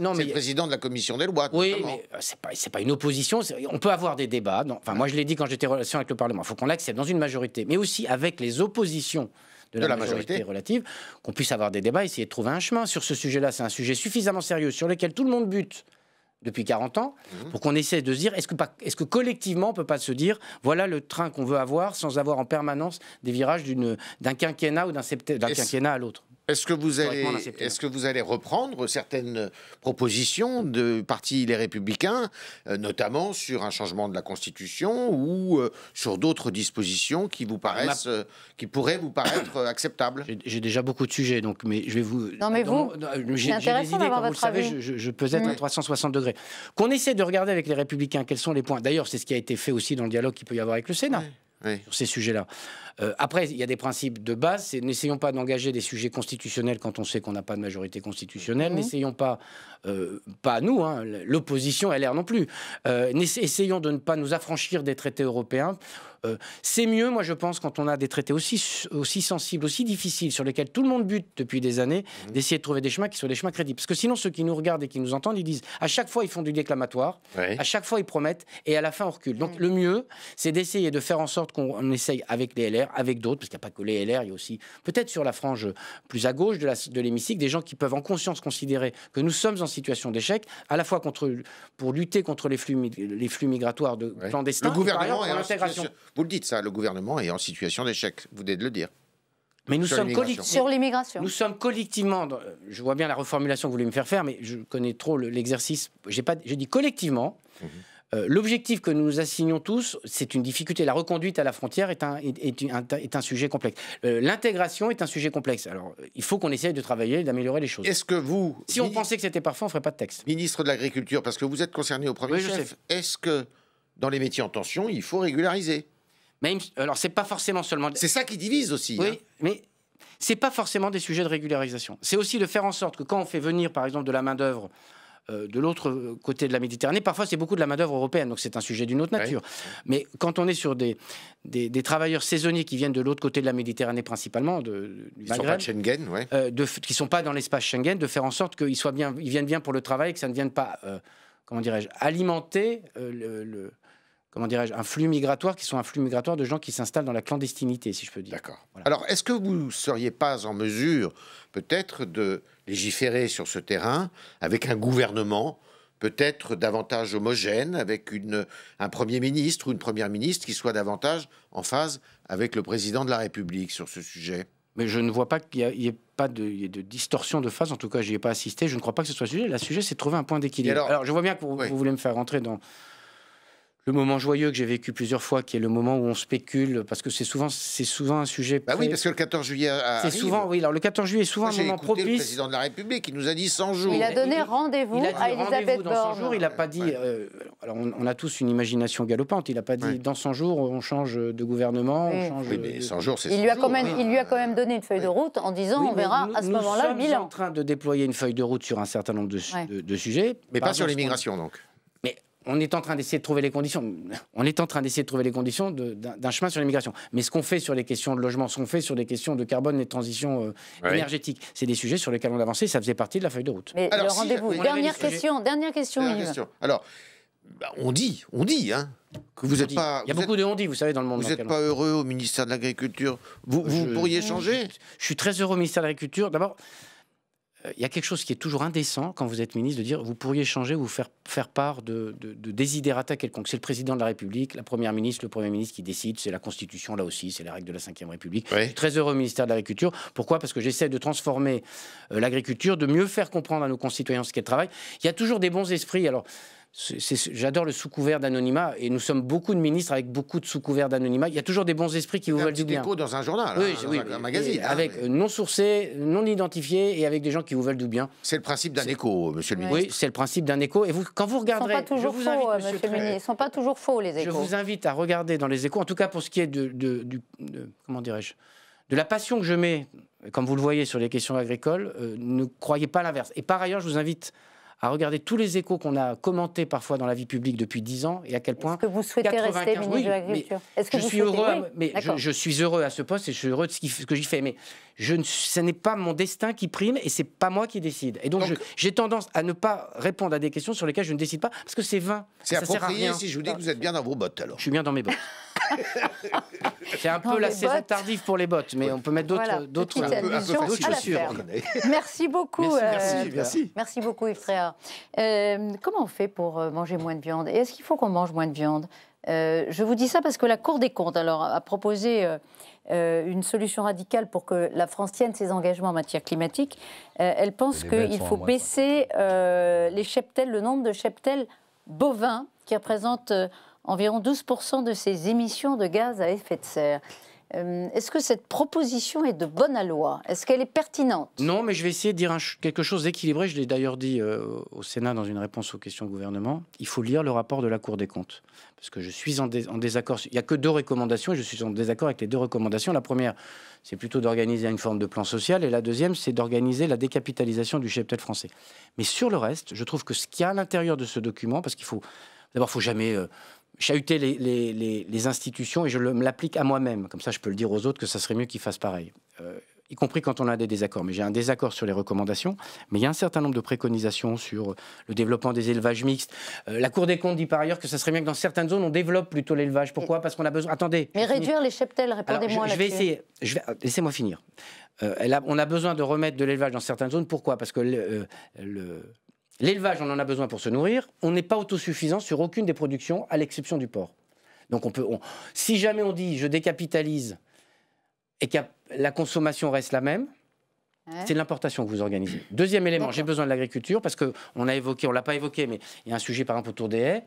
non, c'est mais... le président de la commission des lois. Oui, euh, c'est pas, pas une opposition. On peut avoir des débats. Enfin, moi, je l'ai dit quand j'étais relation avec le Parlement. Il faut qu'on l'accepte dans une majorité, mais aussi avec les oppositions. De, la, majorité. relative, qu'on puisse avoir des débats, essayer de trouver un chemin sur ce sujet-là. C'est un sujet suffisamment sérieux sur lequel tout le monde bute depuis 40 ans, mhm. pour qu'on essaie de se dire, est-ce que, est que collectivement, on ne peut pas se dire, voilà le train qu'on veut avoir sans avoir en permanence des virages d'un quinquennat ou d'un, d'un quinquennat à l'autre est-ce que, vous allez, est-ce hein. que vous allez reprendre certaines euh, propositions de parti Les Républicains, euh, notamment sur un changement de la Constitution ou euh, sur d'autres dispositions qui vous ah, paraissent, qui pourraient vous paraître acceptables J'ai déjà beaucoup de sujets, donc, mais je vais vous. Non, mais vous. J'ai des idées, comme vous le savez, je, peux être à 360 degrés. Qu'on essaie de regarder avec les Républicains quels sont les points. D'ailleurs, c'est ce qui a été fait aussi dans le dialogue qu'il peut y avoir avec le Sénat sur ces sujets-là. Euh, après, il y a des principes de base. C'est n'essayons pas d'engager des sujets constitutionnels quand on sait qu'on n'a pas de majorité constitutionnelle. Mhm. N'essayons pas, euh, pas nous, hein, l'opposition LR non plus. Euh, essayons de ne pas nous affranchir des traités européens. c'est mieux, moi je pense, quand on a des traités aussi, aussi sensibles, aussi difficiles, sur lesquels tout le monde bute depuis des années, mhm. d'essayer de trouver des chemins qui soient des chemins crédibles. Parce que sinon, ceux qui nous regardent et qui nous entendent, ils disent à chaque fois ils font du déclamatoire, à chaque fois ils promettent, et à la fin on recule. Donc le mieux, c'est d'essayer de faire en sorte qu'on essaye avec les LR avec d'autres, parce qu'il n'y a pas que les LR, il y a aussi peut-être sur la frange plus à gauche de l'hémicycle de des gens qui peuvent en conscience considérer que nous sommes en situation d'échec, à la fois contre, pour lutter contre les flux, les flux migratoires de clandestins. Le gouvernement et Vous le dites ça, le gouvernement est en situation d'échec. Vous venez de le dire. Mais nous sommes sur l'immigration. Nous sommes collectivement. Euh, je vois bien la reformulation que vous voulez me faire faire, mais je connais trop l'exercice. J'ai pas. J'ai dit collectivement. Mhm. Euh, l'objectif que nous assignons tous, c'est une difficulté. La reconduite à la frontière est un, est, un, est un sujet complexe. Euh, l'intégration est un sujet complexe. Alors, il faut qu'on essaye de travailler et d'améliorer les choses. Est-ce que vous... Si on pensait que c'était parfait, on ne ferait pas de texte. Ministre de l'Agriculture, parce que vous êtes concerné au premier chef, est-ce que dans les métiers en tension, il faut régulariser Même, Alors, c'est pas forcément seulement... C'est ça qui divise aussi. Oui, hein. mais c'est pas forcément des sujets de régularisation. C'est aussi de faire en sorte que quand on fait venir, par exemple, de la main-d'œuvre euh, de l'autre euh, côté de la Méditerranée. Parfois, c'est beaucoup de la main-d'œuvre européenne, donc c'est un sujet d'une autre nature. Mais quand on est sur des, des, travailleurs saisonniers qui viennent de l'autre côté de la Méditerranée, principalement, de, Schengen, qui ne sont pas dans l'espace Schengen, de faire en sorte qu'ils soient bien, ils viennent bien pour le travail, que ça ne vienne pas, euh, comment dirais-je, alimenter le, comment dirais-je, un flux migratoire qui sont un flux migratoire de gens qui s'installent dans la clandestinité, si je peux dire. D'accord. Alors, est-ce que vous ne seriez pas en mesure, peut-être, de légiférer sur ce terrain avec un gouvernement peut-être davantage homogène, avec un Premier ministre ou une Première ministre qui soit davantage en phase avec le Président de la République sur ce sujet. Mais je ne vois pas qu'il n'y ait pas de, de, distorsion de phase. En tout cas, je n'y ai pas assisté. Je ne crois pas que ce soit le sujet. Le sujet, c'est trouver un point d'équilibre. Alors, je vois bien que vous voulez me faire rentrer dans, le moment joyeux que j'ai vécu plusieurs fois, qui est le moment où on spécule, parce que c'est souvent, c'est souvent un sujet. Bah oui, parce que le 14 juillet. C'est souvent, oui. Alors le 14 juillet est souvent un moment propice. Le président de la République, il nous a dit 100 jours. Il a donné rendez-vous à Elisabeth Borne. dans 100 jours, il n'a pas dit. Euh, alors on, a tous une imagination galopante. Il n'a pas dit dans 100 jours on change de gouvernement, on change. Oui, mais 100 jours, c'est. Il lui a quand même, hein. il lui a quand même donné une feuille de route en disant on verra à ce moment-là le bilan. Nous sommes en train de déployer une feuille de route sur un certain nombre de, de sujets. Mais pas sur l'immigration donc on est en train d'essayer de trouver les conditions. On est en train d'essayer de trouver les conditions d'un chemin sur l'immigration. Mais ce qu'on fait sur les questions de logement, ce qu'on fait sur les questions de carbone et de transition euh, énergétique, c'est des sujets sur lesquels on avançait. Ça faisait partie de la feuille de route. le rendez-vous. Dernière, question. Dernière question. Alors, bah, on dit, on dit, hein, que vous n'êtes pas. Il y a beaucoup de on dit, vous savez, dans le monde. Vous n'êtes pas heureux au ministère de l'Agriculture. Vous, pourriez changer. Je, je, suis très heureux au ministère de l'Agriculture. D'abord, euh, il y a quelque chose qui est toujours indécent quand vous êtes ministre de dire vous pourriez changer ou faire, faire part de, de, de désidérata quelconque. C'est le président de la République, la première ministre, le premier ministre qui décide. C'est la Constitution là aussi, c'est la règle de la Ve République. très heureux au ministère de l'Agriculture. Pourquoi Parce que j'essaie de transformer euh, l'agriculture, de mieux faire comprendre à nos concitoyens ce qu'est le travail. Il y a toujours des bons esprits. Alors, J'adore le sous-couvert d'anonymat et nous sommes beaucoup de ministres avec beaucoup de sous-couverts d'anonymat. Il y a toujours des bons esprits qui vous veulent du bien. dans un journal, hein, dans un, magazine. Hein, avec non sourcé, non identifié et avec des gens qui vous veulent du bien. C'est le principe d'un écho, monsieur le ministre. Oui, c'est le principe d'un écho. Et vous, quand vous regarderez. Ils ne sont pas toujours faux, monsieur, le ministre. Ils sont pas toujours faux, les échos. Je vous invite à regarder dans les échos, en tout cas pour ce qui est de. comment dirais-je de la passion que je mets, comme vous le voyez sur les questions agricoles, euh, ne croyez pas l'inverse. Et par ailleurs, je vous invite à regarder tous les échos qu'on a commentés parfois dans la vie publique depuis 10 ans et à quel point. Est-ce que vous souhaitez rester ministre de l'Agriculture que je suis heureux, mais je, suis heureux à ce poste et je suis heureux de ce, que j'y fais. Mais je ne, ce n'est pas mon destin qui prime et c'est pas moi qui décide. Et donc, j'ai tendance à ne pas répondre à des questions sur lesquelles je ne décide pas parce que c'est vain. C'est approprié si je vous dis que vous êtes bien dans vos bottes alors. Je suis bien dans mes bottes. C'est un peu la saison tardive pour les bottes, mais on peut mettre d'autres voilà, chaussures. Merci beaucoup. Euh, merci, merci, beaucoup Yves euh, comment on fait pour euh, manger moins de viande Et est-ce qu'il faut qu'on mange moins de viande euh, Je vous dis ça parce que la Cour des comptes alors, a proposé une solution radicale pour que la France tienne ses engagements en matière climatique. elle pense qu'il faut baisser les le nombre de cheptels bovins qui représentent environ 12% de ses émissions de gaz à effet de serre. Euh, est-ce que cette proposition est de bonne loi Est-ce qu'elle est pertinente Non, mais je vais essayer de dire quelque chose d'équilibré. Je l'ai d'ailleurs dit euh, au Sénat dans une réponse aux questions du gouvernement. Il faut lire le rapport de la Cour des comptes. Parce que je suis en, désaccord. Il n'y a que deux recommandations et je suis en désaccord avec les deux recommandations. La première, c'est plutôt d'organiser une forme de plan social. Et la deuxième, c'est d'organiser la décapitalisation du cheptel français. Mais sur le reste, je trouve que ce qu'il y a à l'intérieur de ce document, parce qu'il faut. D'abord, il faut jamais. Euh, chahuter les, les, les, institutions et je me l'applique à moi-même. Comme ça, je peux le dire aux autres que ça serait mieux qu'ils fassent pareil. Euh, y compris quand on a des désaccords. Mais j'ai un désaccord sur les recommandations, mais il y a un certain nombre de préconisations sur euh, le développement des élevages mixtes. Euh, la Cour des comptes dit par ailleurs que ça serait bien que dans certaines zones, on développe plutôt l'élevage. Pourquoi Parce qu'on a besoin... Attendez. Mais réduire les cheptels, répondez-moi Je, vais essayer. vais... Laissez-moi finir. On a besoin de remettre de l'élevage dans certaines zones. Pourquoi Parce que le L'élevage, on en a besoin pour se nourrir. On n'est pas autosuffisant sur aucune des productions, à l'exception du porc. Donc on peut, si jamais on dit je décapitalise et que la consommation reste la même, c'est l'importation que vous organisez. Deuxième élément, j'ai besoin de l'agriculture parce qu'on on a évoqué, on l'a pas évoqué, mais il y a un sujet par exemple autour des haies.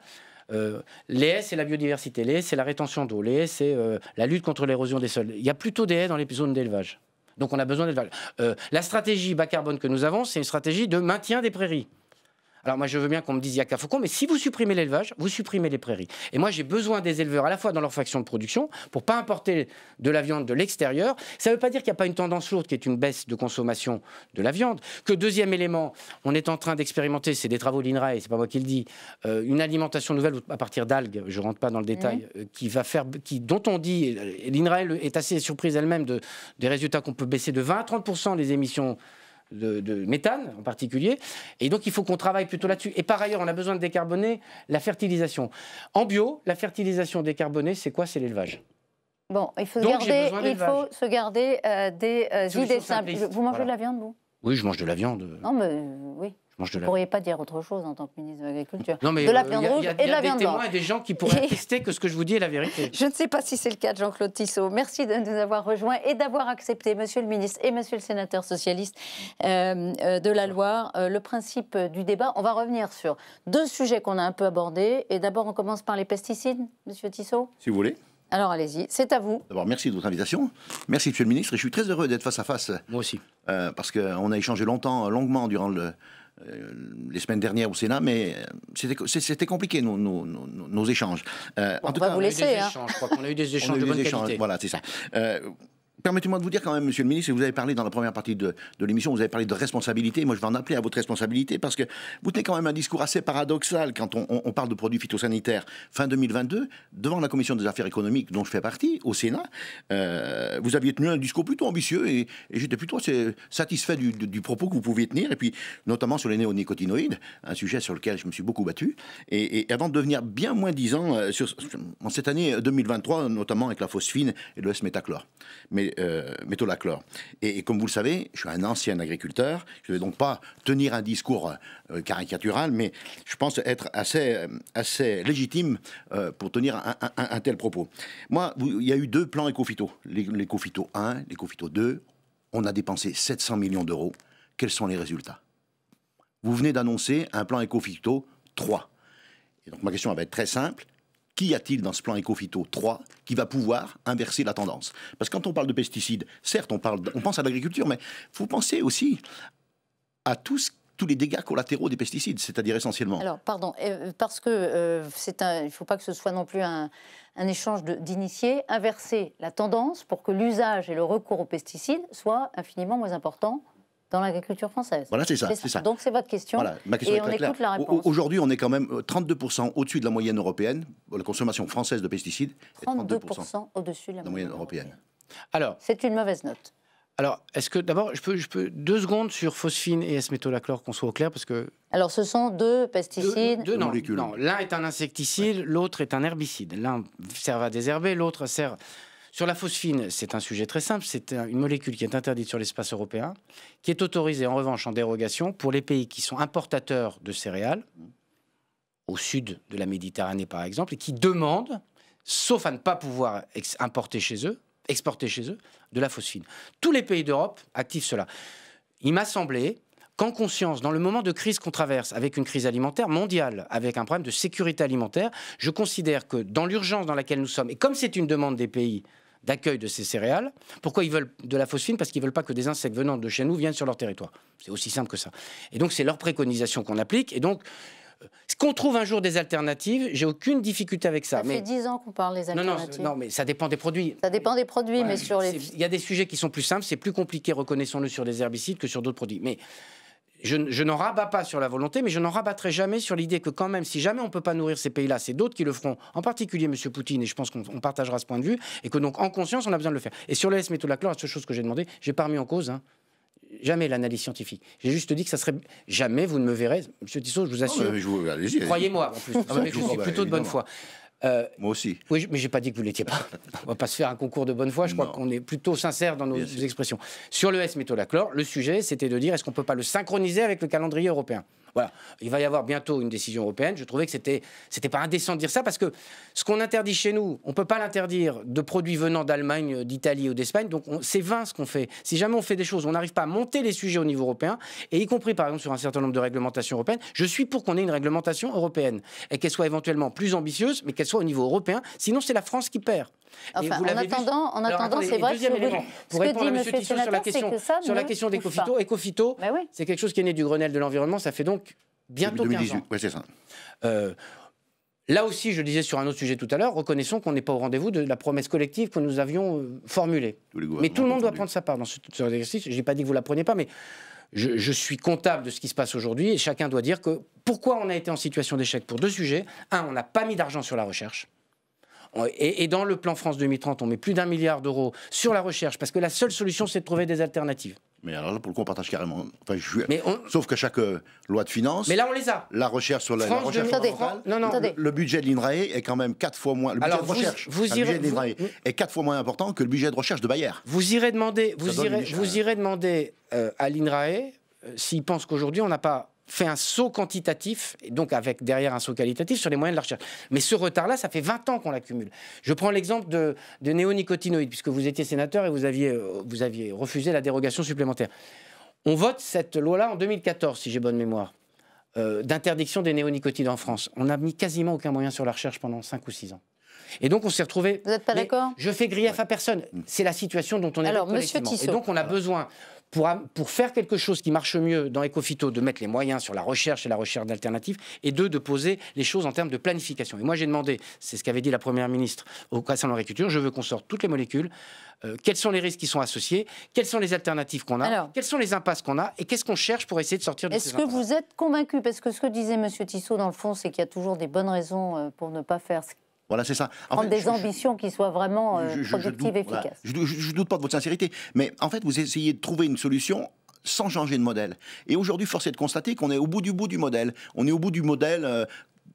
Euh, les haies, c'est la biodiversité. Les haies, c'est la rétention d'eau. Les haies, c'est euh, la lutte contre l'érosion des sols. Il y a plutôt des haies dans les zones d'élevage. Donc on a besoin d'élevage. Euh, la stratégie bas carbone que nous avons, c'est une stratégie de maintien des prairies. Alors moi, je veux bien qu'on me dise il y mais si vous supprimez l'élevage, vous supprimez les prairies. Et moi, j'ai besoin des éleveurs à la fois dans leur faction de production pour pas importer de la viande de l'extérieur. Ça ne veut pas dire qu'il n'y a pas une tendance lourde qui est une baisse de consommation de la viande. Que deuxième élément, on est en train d'expérimenter, c'est des travaux de l'INRA, c'est pas moi qui le dis, euh, une alimentation nouvelle à partir d'algues, je rentre pas dans le détail, euh, qui va faire, qui, dont on dit, l'Inrae est assez surprise elle-même des résultats qu'on peut baisser de 20 à 30 les émissions de, méthane en particulier. Et donc il faut qu'on travaille plutôt là-dessus. Et par ailleurs, on a besoin de décarboner la fertilisation. En bio, la fertilisation décarbonée, c'est quoi C'est l'élevage. Bon, il faut, il faut se garder euh, des euh, idées simples. Vous mangez de la viande, vous Oui, je mange de la viande. Euh. Non, mais oui. Vous ne pourriez pas dire autre chose en tant que ministre de l'Agriculture. mais de la euh, viande rouge et de la viande Il y a, des témoins et des gens qui pourraient attester que ce que je vous dis est la vérité. Je ne sais pas si c'est le cas de Jean-Claude Tissot. Merci de nous avoir rejoints et d'avoir accepté, monsieur le ministre et monsieur le sénateur socialiste euh, euh, de la Loire, le principe du débat. On va revenir sur deux sujets qu'on a un peu abordés. Et d'abord, on commence par les pesticides, monsieur Tissot. Si vous voulez. Alors allez-y, c'est à vous. D'abord, merci de votre invitation. Merci, monsieur le ministre. Et je suis très heureux d'être face à face. Moi aussi. parce qu'on a échangé longtemps, longuement durant le, euh, les semaines dernières au Sénat, mais euh, c'était compliqué nos, échanges. Euh, en on tout va cas, vous laisser. On a eu des échanges de bonne échanges, Voilà, c'est ça. Permettez-moi de vous dire quand même, Monsieur le Ministre, vous avez parlé dans la première partie de, l'émission, vous avez parlé de responsabilité. Moi, je vais en appeler à votre responsabilité parce que vous tenez quand même un discours assez paradoxal quand on, parle de produits phytosanitaires. Fin 2022, devant la Commission des affaires économiques dont je fais partie, au Sénat, euh, vous aviez tenu un discours plutôt ambitieux et, j'étais plutôt satisfait du, propos que vous pouviez tenir, et puis notamment sur les néonicotinoïdes, un sujet sur lequel je me suis beaucoup battu. Et, avant de devenir bien moins disant, euh, sur, en cette année 2023, notamment avec la phosphine et le S-métachlore. Mais euh, et, comme vous le savez, je suis un ancien agriculteur, je ne vais donc pas tenir un discours euh, caricatural, mais je pense être assez, euh, assez légitime pour tenir un, tel propos. Moi, il y a eu deux plans L'éco-phyto 1, l'éco-phyto 2, on a dépensé 700 millions d'euros. Quels sont les résultats Vous venez d'annoncer un plan éco-phyto 3. Et donc ma question va être très simple qu'y a-t-il dans ce plan éco 3 qui va pouvoir inverser la tendance Parce que quand on parle de pesticides, certes, on, parle, on pense à l'agriculture, mais il faut penser aussi à tous les dégâts collatéraux des pesticides, c'est-à-dire essentiellement. Alors, pardon, euh, parce que euh, c'est il ne faut pas que ce soit non plus un, un échange d'initiés, inverser la tendance pour que l'usage et le recours aux pesticides soient infiniment moins importants dans l'agriculture française. Voilà, c'est ça, Donc c'est votre question. Voilà, et on écoute la réponse. Aujourd'hui, on est quand même 32% euh, au-dessus de la moyenne européenne. La consommation française de pesticides 32%, au-dessus de la, moyenne européenne. Alors, c'est une mauvaise note. Alors, est-ce que d'abord, je peux, je peux deux secondes sur phosphine et s qu'on soit au clair, parce que. Alors, ce sont deux pesticides. Deux, deux non, l'un est un insecticide, l'autre est un herbicide. L'un sert à désherber, l'autre sert sur la phosphine, c'est un sujet très simple. C'est une molécule qui est interdite sur l'espace européen, qui est autorisée en revanche en dérogation pour les pays qui sont importateurs de céréales, au sud de la Méditerranée par exemple, et qui demandent, sauf à ne pas pouvoir importer chez eux, exporter chez eux, de la phosphine. Tous les pays d'Europe activent cela. Il m'a semblé qu'en conscience, dans le moment de crise qu'on traverse, avec une crise alimentaire mondiale, avec un problème de sécurité alimentaire, je considère que dans l'urgence dans laquelle nous sommes, et comme c'est une demande des pays d'accueil de ces céréales. Pourquoi ils veulent de la phosphine Parce qu'ils veulent pas que des insectes venant de chez nous viennent sur leur territoire. C'est aussi simple que ça. Et donc c'est leur préconisation qu'on applique. Et donc qu'on trouve un jour des alternatives, j'ai aucune difficulté avec ça. Ça fait 10 ans qu'on parle des alternatives. Non, non, mais ça dépend des produits. Ça dépend des produits, mais sur les... Il y a des sujets qui sont plus simples, c'est plus compliqué, reconnaissons-le, sur les herbicides que sur d'autres produits. Mais je, n'en rabats pas sur la volonté, mais je n'en rabattrai jamais sur l'idée que quand même, si jamais on ne peut pas nourrir ces pays-là, c'est d'autres qui le feront, en particulier M. Poutine, et je pense qu'on partagera ce point de vue, et que donc en conscience, on a besoin de le faire. Et sur le s de la seule chose que j'ai demandé, j'ai pas remis en cause, hein, jamais l'analyse scientifique. J'ai juste dit que ça serait jamais, vous ne me verrez, M. Tissot, je vous assure. Croyez-moi, en plus, je, suis plutôt de bonne foi. Euh, Moi aussi. Oui, mais j'ai pas dit que vous l'étiez pas. On va pas se faire un concours de bonne foi. Je crois qu'on est plutôt sincère dans nos expressions. Sur le S-métolachlore, le sujet, c'était de dire est-ce qu'on peut pas le synchroniser avec le calendrier européen voilà. Il va y avoir bientôt une décision européenne. Je trouvais que c'était, c'était pas indécent de dire ça parce que ce qu'on interdit chez nous, on ne peut pas l'interdire de produits venant d'Allemagne, d'Italie ou d'Espagne. Donc c'est vain ce qu'on fait. Si jamais on fait des choses, on n'arrive pas à monter les sujets au niveau européen et y compris par exemple sur un certain nombre de réglementations européennes. Je suis pour qu'on ait une réglementation européenne et qu'elle soit éventuellement plus ambitieuse, mais qu'elle soit au niveau européen. Sinon, c'est la France qui perd en attendant, c'est vrai pour répondre M. sur la question, sur la c'est quelque chose qui est né du Grenelle de l'environnement, ça fait donc bientôt 15 ans. Euh, là aussi, je disais sur un autre sujet tout à l'heure, reconnaissons qu'on n'est pas au rendez-vous de la promesse collective que nous avions euh, formulée. Mais tout le monde doit prendre sa part dans ce, exercice. Je n'ai pas dit que vous la preniez pas, mais je, je, suis comptable de ce qui se passe aujourd'hui et chacun doit dire que pourquoi on a été en situation d'échec pour deux sujets. Un, on n'a pas mis d'argent sur la recherche. Et, dans le plan France 2030, on met plus d'un milliard d'euros sur la recherche, parce que la seule solution, c'est de trouver des alternatives. Mais alors là, pour le coup, on partage carrément. Enfin, Sauf que chaque euh, loi de finances. Mais là, on les a. La recherche sur la, recherche non, non. Le, le, budget de l'INRAE est quand même quatre fois moins. Le budget de recherche. Vous, vous irez, est quatre fois moins important que le budget de recherche de Bayer. Vous irez demander. vous irez, vous irez demander euh, à l'INRAE euh, s'il pense qu'aujourd'hui on n'a pas fait un saut quantitatif, et donc avec derrière un saut qualitatif sur les moyens de la recherche. Mais ce retard-là, ça fait 20 ans qu'on l'accumule. Je prends l'exemple de, de néonicotinoïdes, puisque vous étiez sénateur et vous aviez, euh, vous aviez refusé la dérogation supplémentaire. On vote cette loi-là en 2014, si j'ai bonne mémoire, euh, d'interdiction des néonicotinoïdes en France. On n'a mis quasiment aucun moyen sur la recherche pendant 5 ou 6 ans. Et donc on s'est retrouvé. Vous n'êtes pas d'accord Je fais grief à personne. Mm. C'est la situation dont on est. Alors, Monsieur Et donc on a ah. besoin pour, pour, faire quelque chose qui marche mieux dans Ecofito, de mettre les moyens sur la recherche et la recherche d'alternatives, et deux, de poser les choses en termes de planification. Et moi, j'ai demandé, c'est ce qu'avait dit la Première ministre au de l'agriculture, je veux qu'on sorte toutes les molécules, euh, quels sont les risques qui sont associés, quelles sont les alternatives qu'on a, Alors, quelles sont les impasses qu'on a, et qu'est-ce qu'on cherche pour essayer de sortir de est ces Est-ce que vous êtes convaincu, parce que ce que disait M. Tissot, dans le fond, c'est qu'il y a toujours des bonnes raisons euh, pour ne pas faire ce voilà, c'est ça. En des ambitions qui soient vraiment euh, productives et efficaces. Je doute pas de votre sincérité, mais en fait, vous essayez de trouver une solution sans changer de modèle. Et aujourd'hui, force est de constater qu'on est au bout du bout du modèle. On est au bout du modèle euh,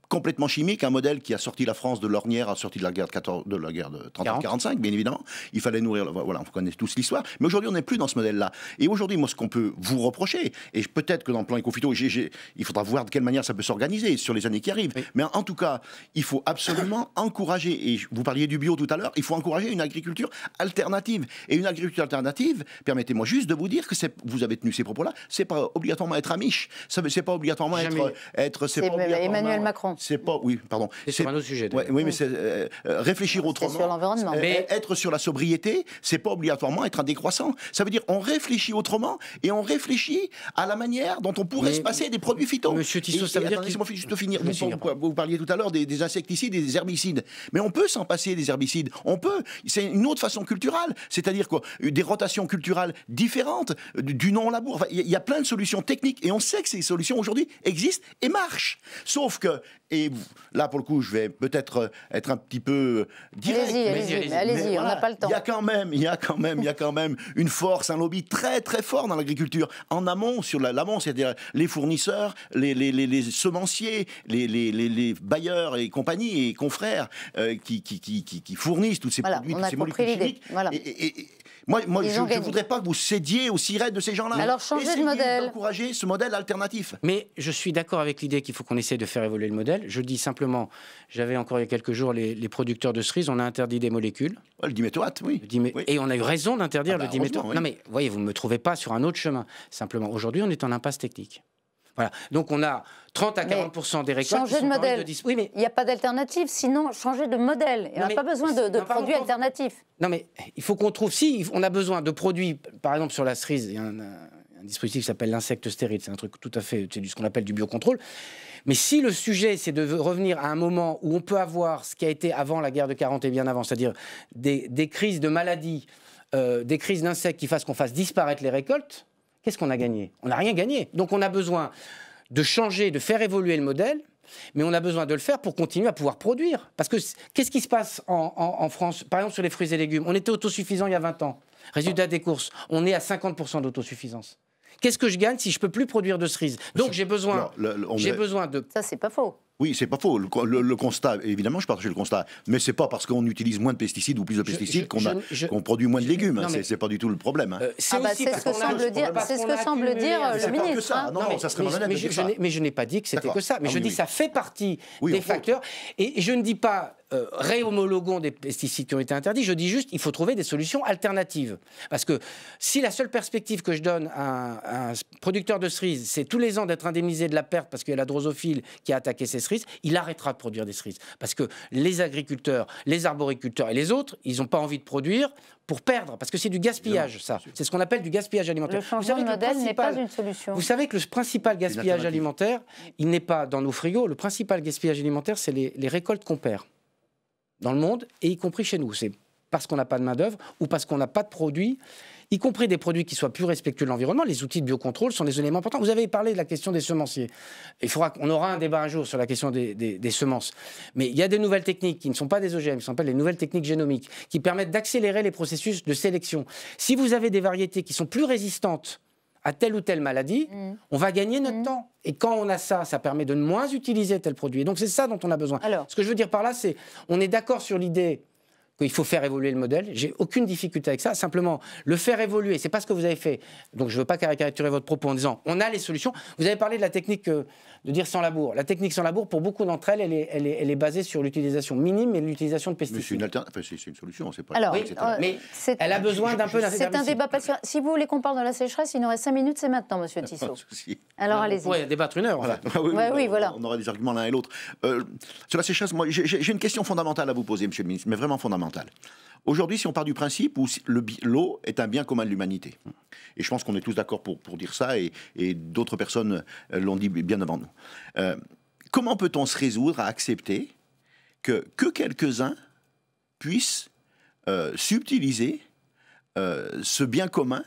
complètement chimique, un modèle qui a sorti la France de l'ornière, a sorti de la guerre de, 14, de la guerre de 40-45, bien évidemment. Il fallait nourrir, voilà, on connaît tous l'histoire. Mais aujourd'hui, on n'est plus dans ce modèle-là. Et aujourd'hui, moi, ce qu'on peut vous reprocher, et peut-être que dans le plan éco-phyto, il faudra voir de quelle manière ça peut s'organiser sur les années qui arrivent. Mais en, tout cas, il faut absolument encourager, et vous parliez du bio tout à l'heure, il faut encourager une agriculture alternative. Et une agriculture alternative, permettez-moi juste de vous dire que vous avez tenu ces propos-là, c'est pas obligatoirement être amiche, c'est pas obligatoirement être... être c'est Emmanuel Macron. C'est pas, oui, pardon. C'est un autre sujet. oui, mais c'est euh, euh, réfléchir autrement. Euh, mais... Être sur la sobriété, c'est pas obligatoirement être un décroissant. Ça veut dire on réfléchit autrement et on réfléchit à la manière dont on pourrait se passer des produits phyto. Monsieur Tissot, ça veut dire finir. vous, parliez tout à l'heure des, insecticides et des herbicides, mais on peut s'en passer des herbicides. On peut. C'est une autre façon culturelle, c'est-à-dire quoi Des rotations culturelles différentes du non labour. Il y a plein de solutions techniques et on sait que ces solutions aujourd'hui existent et marchent. Sauf que et là, pour le coup, je vais peut-être euh, être un petit peu euh, direct. Allez-y, allez-y, on n'a pas le temps. Il y a quand même, il y a quand même, il y a quand même une force, un lobby très très fort dans l'agriculture. En amont, sur l'amont, c'est-à-dire les fournisseurs, les, les, les semenciers, les, bailleurs et compagnies et confrères euh, qui, fournissent tous ces produits, tous ces molécules chimiques. et, moi, je ne voudrais pas que vous cédiez aux sirènes de ces gens-là. Alors changez de modèle. Encourager ce modèle alternatif. Mais je suis d'accord avec l'idée qu'il faut qu'on essaie de faire évoluer le modèle. Je dis simplement, j'avais encore il y a quelques jours les, producteurs de cerises, on a interdit des molécules. le diméthoate, oui. Et on a eu raison d'interdire ah le bah, diméthoate. Non mais voyez, vous ne me trouvez pas sur un autre chemin. Simplement, aujourd'hui, on est en impasse technique. Donc on a 30 à 40 des récoltes. de modèle. il n'y a pas d'alternative. Sinon, changer de modèle. Il n'y a pas besoin de, produits alternatifs. Non, mais il faut qu'on trouve. Si on a besoin de produits, par exemple sur la cerise, il y a un, dispositif qui s'appelle l'insecte stérile. C'est un truc tout à fait, c'est ce qu'on appelle du biocontrôle. Mais si le sujet, c'est de revenir à un moment où on peut avoir ce qui a été avant la guerre de 40 et bien avant, c'est-à-dire des, crises de maladies, euh, des crises d'insectes qui fassent qu'on fasse disparaître les récoltes, qu'est-ce qu'on a gagné On n'a rien gagné. Donc on a besoin de changer, de faire évoluer le modèle, mais on a besoin de le faire pour continuer à pouvoir produire. Parce que qu'est-ce qui se passe en, France Par exemple, sur les fruits et légumes, on était autosuffisant il y a 20 ans. Résultat des courses, on est à 50% d'autosuffisance. Qu'est-ce que je gagne si je peux plus produire de cerises Donc j'ai besoin, besoin de. Ça c'est pas faux. Oui, c'est pas faux. Le, constat, évidemment, je partage le constat. Mais c'est pas parce qu'on utilise moins de pesticides ou plus de pesticides qu'on produit moins de légumes. Hein. c'est pas du tout le problème. c'est ce que, semble dire, hein. le ministre. ça. Hein. Non, mais, ça serait mais, je, mais, je n'ai pas dit que c'était que ça. Mais ah je dis que ça fait partie des facteurs. Et je ne dis pas euh, réhomologons des pesticides qui ont été interdits. Je dis juste, il faut trouver des solutions alternatives. Parce que si la seule perspective que je donne à un, à un producteur de cerises, c'est tous les ans d'être indemnisé de la perte parce qu'il y a la drosophile qui a attaqué ses il arrêtera de produire des cerises. Parce que les agriculteurs, les arboriculteurs et les autres, ils n'ont pas envie de produire pour perdre, parce que c'est du gaspillage, ça. C'est ce qu'on appelle du gaspillage alimentaire. Le changement de modèle n'est pas une solution. Vous savez que le principal gaspillage alimentaire, il n'est pas dans nos frigos. Le principal gaspillage alimentaire, c'est les, les récoltes qu'on perd dans le monde, et y compris chez nous. C'est parce qu'on n'a pas de main-d'œuvre ou parce qu'on n'a pas de produits y compris des produits qui soient plus respectueux de l'environnement. Les outils de biocontrôle sont des éléments importants. Vous avez parlé de la question des semenciers. Il faudra qu'on aura un débat un jour sur la question des, semences. Mais il y a des nouvelles techniques qui ne sont pas des OGM, qui s'appellent les nouvelles techniques génomiques, qui permettent d'accélérer les processus de sélection. Si vous avez des variétés qui sont plus résistantes à telle ou telle maladie, mm. on va gagner notre mm. temps. Et quand on a ça, ça permet de moins utiliser tel produit. Et donc c'est ça dont on a besoin. Alors, Ce que je veux dire par là, c'est on est d'accord sur l'idée qu'il faut faire évoluer le modèle. J'ai aucune difficulté avec ça. Simplement, le faire évoluer, c'est pas ce que vous avez fait. Donc, je ne veux pas caricaturer votre propos en disant on a les solutions. Vous avez parlé de la technique euh, de dire sans labour. La technique sans labour, pour beaucoup d'entre elles, elle est, basée sur l'utilisation minime et l'utilisation de pesticides. Mais c'est une, solution, on c'est, c'est solution, c'est pas. Alors, euh, elle a besoin d'un peu C'est un débat passionnant. Si vous voulez qu'on parle de la sécheresse, il nous reste 5 minutes, c'est maintenant, monsieur Tissot. Alors, allez-y. On pourrait débattre une heure. Voilà. Ah oui, oui, voilà. On aura des arguments l'un et l'autre. Euh, sur la sécheresse, moi, j'ai, j'ai une question fondamentale à vous poser, monsieur le ministre, mais vraiment fondamentale. Aujourd'hui, si on part du principe où l'eau est un bien commun de l'humanité, et je pense qu'on est tous d'accord pour, dire ça, et, d'autres personnes euh, l'ont dit bien avant nous, euh, comment peut-on se résoudre à accepter que, que quelques-uns puissent euh, subtiliser ce bien commun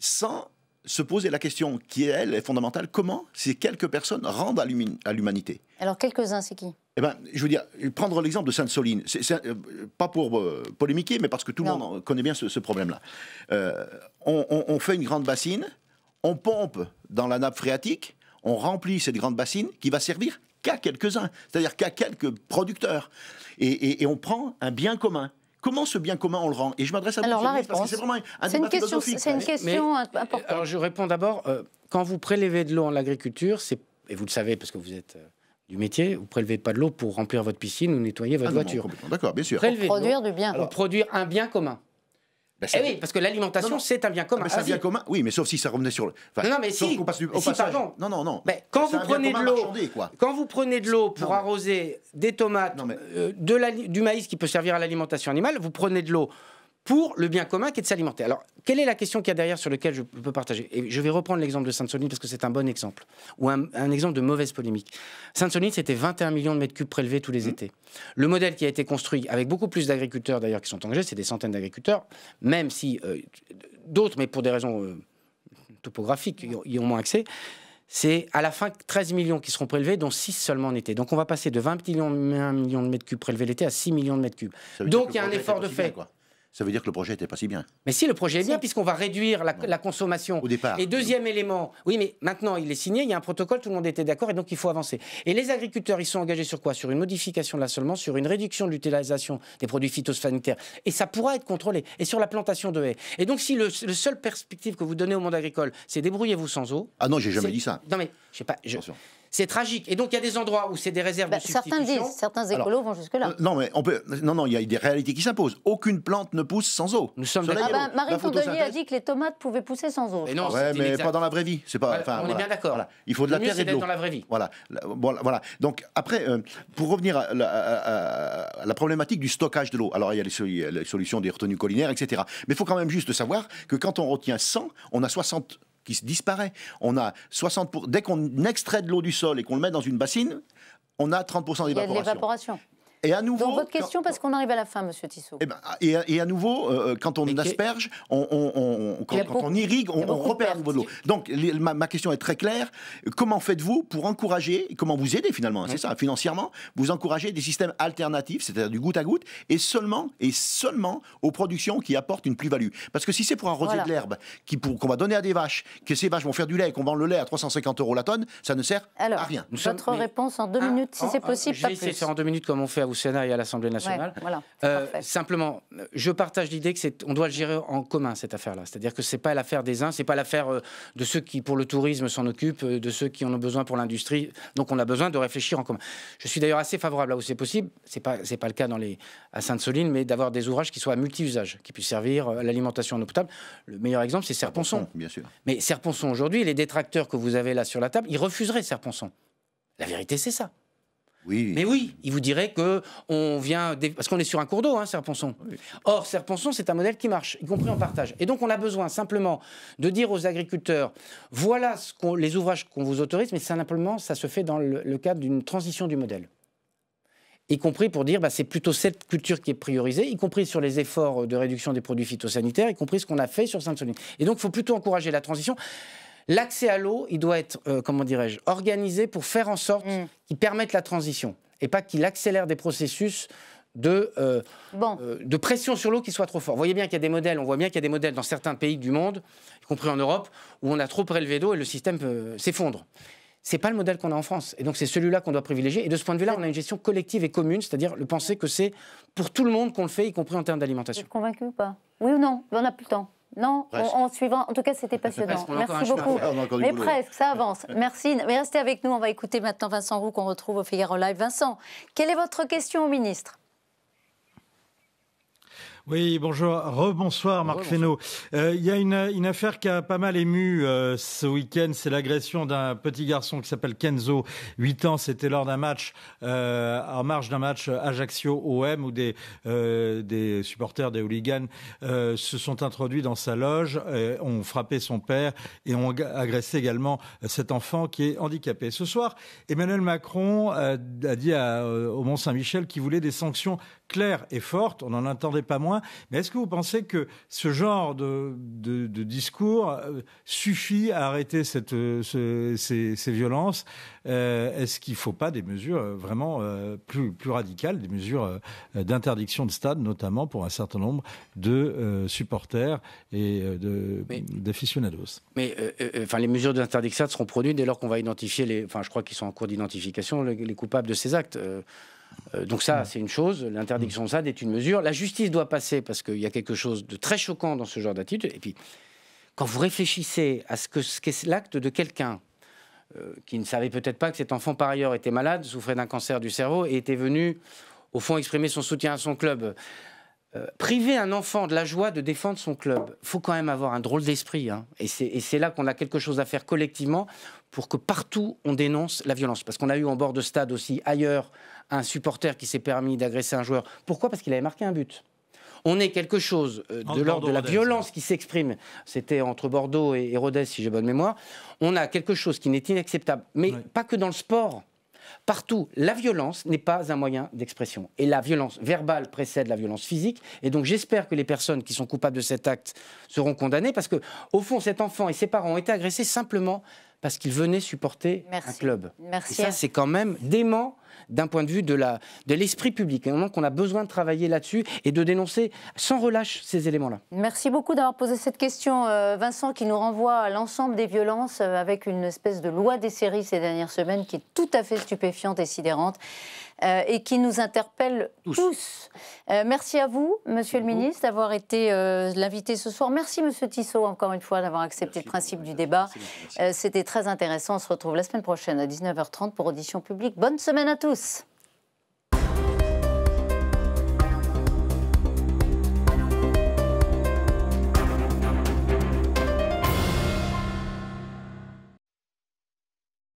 sans se poser la question qui, elle, est fondamentale, comment ces quelques personnes rendent à l'humanité Alors, quelques-uns, c'est qui eh ben, je veux dire, prendre l'exemple de Sainte-Soline, c'est euh, pas pour euh, polémiquer, mais parce que tout le monde connaît bien ce, problème-là. Euh, on, fait une grande bassine, on pompe dans la nappe phréatique, on remplit cette grande bassine qui va servir qu'à quelques-uns, c'est-à-dire qu'à quelques producteurs. et on prend un bien commun. Comment ce bien commun on le rend Et je m'adresse à vous. Alors la réponse, c'est vraiment un une question, c'est une question importante. Alors je réponds d'abord. Euh, quand vous prélevez de l'eau en agriculture, et vous le savez parce que vous êtes euh, du métier, vous prélevez pas de l'eau pour remplir votre piscine ou nettoyer votre ah voiture. D'accord, bien sûr. pour produire du bien. produire un bien commun. Bah, eh oui, parce que l'alimentation, c'est un bien commun. Ah, c'est un ah bien commun, oui, mais sauf si ça revenait sur le. non, non, mais si. Non, non, non. Mais quand, vous prenez, de l'eau, quand vous prenez de l'eau pour arroser des tomates, euh, de la... du maïs qui peut servir à l'alimentation animale, vous prenez de l'eau pour le bien commun qui est de s'alimenter. Alors, quelle est la question qu'il y a derrière sur laquelle je peux partager Et je vais reprendre l'exemple de Sainte-Soline parce que c'est un bon exemple, ou un, exemple de mauvaise polémique. Sainte-Soline, c'était 21 millions de mètres cubes prélevés tous les mmh. étés. Le modèle qui a été construit, avec beaucoup plus d'agriculteurs d'ailleurs qui sont engagés, c'est des centaines d'agriculteurs, même si euh, d'autres, mais pour des raisons euh, topographiques, y ont moins accès c'est à la fin 13 millions qui seront prélevés, dont 6 seulement en été. Donc on va passer de 20 millions, de mètres cubes prélevés l'été à 6 millions de mètres cubes. Donc il y a un effort de fait. Quoi ça veut dire que le projet n'était pas si bien. Mais si, le projet est bien, puisqu'on va réduire la, consommation. Au départ. Et deuxième élément, oui, mais maintenant, il est signé, il y a un protocole, tout le monde était d'accord, et donc il faut avancer. Et les agriculteurs, ils sont engagés sur quoi Sur une modification de seulement sur une réduction de l'utilisation des produits phytosanitaires. Et ça pourra être contrôlé. Et sur la plantation de haies. Et donc, si le, seule seul perspective que vous donnez au monde agricole, c'est débrouillez-vous sans eau. Ah non, j'ai jamais dit ça. Non, mais je sais pas. C'est tragique. Et donc, il y a des endroits où c'est des réserves bah, de certains Disent, certains écolos vont jusque-là. Euh, non, mais on peut, non, non, il y a des réalités qui s'imposent. Aucune plante ne pousse sans eau. Nous sommes d'accord. Ah bah, Marie Tondelier a dit que les tomates pouvaient pousser sans eau. Et non, mais pas dans la vraie vie. C'est pas, on est bien d'accord. Il faut de la terre et de l'eau. dans la vraie vie. Voilà. voilà. Donc, après, euh, pour revenir à la, problématique du stockage de l'eau. Alors, il y, il a les solutions des retenues collinaires, etc. Mais il faut quand même juste savoir que quand on retient 100, on a 60 qui disparaît. On a 60 Dès qu'on extrait de l'eau du sol et qu'on le met dans une bassine, on a 30% d'évaporation et à nouveau. votre question, parce qu'on arrive à la fin, Monsieur Tissot. Eh ben, et, à nouveau, euh, euh, quand on asperge, on, on, quand, on irrigue, on, repère de l'eau. Donc ma, question est très claire. Comment faites-vous pour encourager, comment vous aider, finalement, hein, c'est ça, financièrement, vous encourager des systèmes alternatifs, c'est-à-dire du goutte à goutte, et seulement, et seulement aux productions qui apportent une plus-value. Parce que si c'est pour un rosier de l'herbe qu'on va donner à des vaches, que ces vaches vont faire du lait et qu'on vend le lait à 350 euros la tonne, ça ne sert à rien. votre réponse en deux ah, minutes, si ah, c'est ah, possible, pas plus. en deux minutes comment on fait au Sénat et à l'Assemblée nationale. Euh, simplement, euh, je partage l'idée que c'est, on doit le gérer en commun cette affaire-là. C'est-à-dire que c'est pas l'affaire des uns, c'est pas l'affaire euh, de ceux qui pour le tourisme s'en occupent, de ceux qui en ont besoin pour l'industrie. Donc on a besoin de réfléchir en commun. Je suis d'ailleurs assez favorable là où c'est possible. C'est pas c'est pas le cas dans les à Sainte-Soline, mais d'avoir des ouvrages qui soient à multi-usages, qui puissent servir à l'alimentation en eau potable. Le meilleur exemple, c'est Serponçon. Bien sûr. Mais Serponçon aujourd'hui, les détracteurs que vous avez là sur la table, ils refuseraient Serponçon. La vérité, c'est ça. Mais oui, il vous dirait que on vient parce qu'on est sur un cours d'eau, hein, Or, Serponçon, c'est un modèle qui marche, y compris en partage. Et donc, on a besoin simplement de dire aux agriculteurs voilà ce les ouvrages qu'on vous autorise, mais simplement, ça se fait dans le, cadre d'une transition du modèle y compris pour dire bah, c'est plutôt cette culture qui est priorisée, y compris sur les efforts de réduction des produits phytosanitaires, y compris ce qu'on a fait sur Sainte-Soline. Et donc, il faut plutôt encourager la transition. L'accès à l'eau, il doit être, euh, comment dirais-je, organisé pour faire en sorte mm. qu'il permette la transition et pas qu'il accélère des processus de, euh, euh, de pression sur l'eau qui soit trop fort. Vous voyez bien qu'il y a des modèles, on voit bien qu'il y a des modèles dans certains pays du monde, y compris en Europe, où on a trop prélevé d'eau et le système euh, s'effondre. C'est pas le modèle qu'on a en France. Et donc c'est celui-là qu'on doit privilégier. Et de ce point de vue-là, on a une gestion collective et commune, c'est-à-dire le penser que c'est pour tout le monde qu'on le fait, y compris en termes d'alimentation. Convaincu ou pas Oui ou non On n'a plus le temps. Non, en, suivant. En tout cas, c'était passionnant. Merci beaucoup. Ah, Mais presque, ça avance. Merci. Mais restez avec nous. On va écouter maintenant Vincent Roux qu'on retrouve au Figaro Live. Vincent, quelle est votre question au ministre oui, bonjour, rebonsoir Marc Fesneau. Euh, il y a une, affaire qui a pas mal ému euh, ce week-end, c'est l'agression d'un petit garçon qui s'appelle Kenzo, 8 ans, c'était lors d'un match, euh, en marge d'un match Ajaccio-OM où des, supporters, des hooligans se sont introduits dans sa loge, ont frappé son père et ont agressé également cet enfant qui est handicapé. Ce soir, Emmanuel Macron a dit au Mont-Saint-Michel qu'il voulait des sanctions claires et fortes, on n'en attendait pas moins mais est-ce que vous pensez que ce genre de, discours euh, suffit à arrêter euh, ces, violences euh, Est-ce qu'il ne faut pas des mesures vraiment plus, radicales, des mesures d'interdiction de stade, notamment pour un certain nombre de supporters et d'aficionados Mais, enfin, les mesures d'interdiction seront produites dès lors qu'on va identifier les. Enfin, je crois qu'ils sont en cours d'identification les, coupables de ces actes. Euh, donc ça, mm. c'est une chose. L'interdiction de ça est une mesure. La justice doit passer parce qu'il y a quelque chose de très choquant dans ce genre d'attitude. Et puis, quand vous réfléchissez à ce que qu'est l'acte de quelqu'un euh, qui ne savait peut-être pas que cet enfant par ailleurs était malade, souffrait d'un cancer du cerveau et était venu au fond exprimer son soutien à son club. Euh, priver un enfant de la joie de défendre son club, faut quand même avoir un drôle d'esprit. Hein. Et c'est là qu'on a quelque chose à faire collectivement pour que partout on dénonce la violence. Parce qu'on a eu en bord de stade aussi ailleurs un supporter qui s'est permis d'agresser un joueur. Pourquoi Parce qu'il avait marqué un but on est quelque chose euh, de l'ordre de la violence qui s'exprime. C'était entre Bordeaux et, Rodez, si j'ai bonne mémoire. On a quelque chose qui n'est inacceptable, mais pas que dans le sport. Partout, la violence n'est pas un moyen d'expression. Et la violence verbale précède la violence physique. Et donc j'espère que les personnes qui sont coupables de cet acte seront condamnées parce que, au fond, cet enfant et ses parents ont été agressés simplement parce qu'ils venaient supporter un club. Et ça, c'est quand même dément d'un point de vue de l'esprit de public. Et donc, on a besoin de travailler là-dessus et de dénoncer sans relâche ces éléments-là. Merci beaucoup d'avoir posé cette question, euh, Vincent, qui nous renvoie à l'ensemble des violences euh, avec une espèce de loi des séries ces dernières semaines qui est tout à fait stupéfiante et sidérante. Euh, et qui nous interpelle tous. Euh, merci à vous, Monsieur le Ministre, d'avoir été euh, l'invité ce soir. Merci, Monsieur Tissot, encore une fois, d'avoir accepté le principe du débat. C'était très intéressant. On se retrouve la semaine prochaine à 19h30 pour Audition publique. Bonne semaine à tous.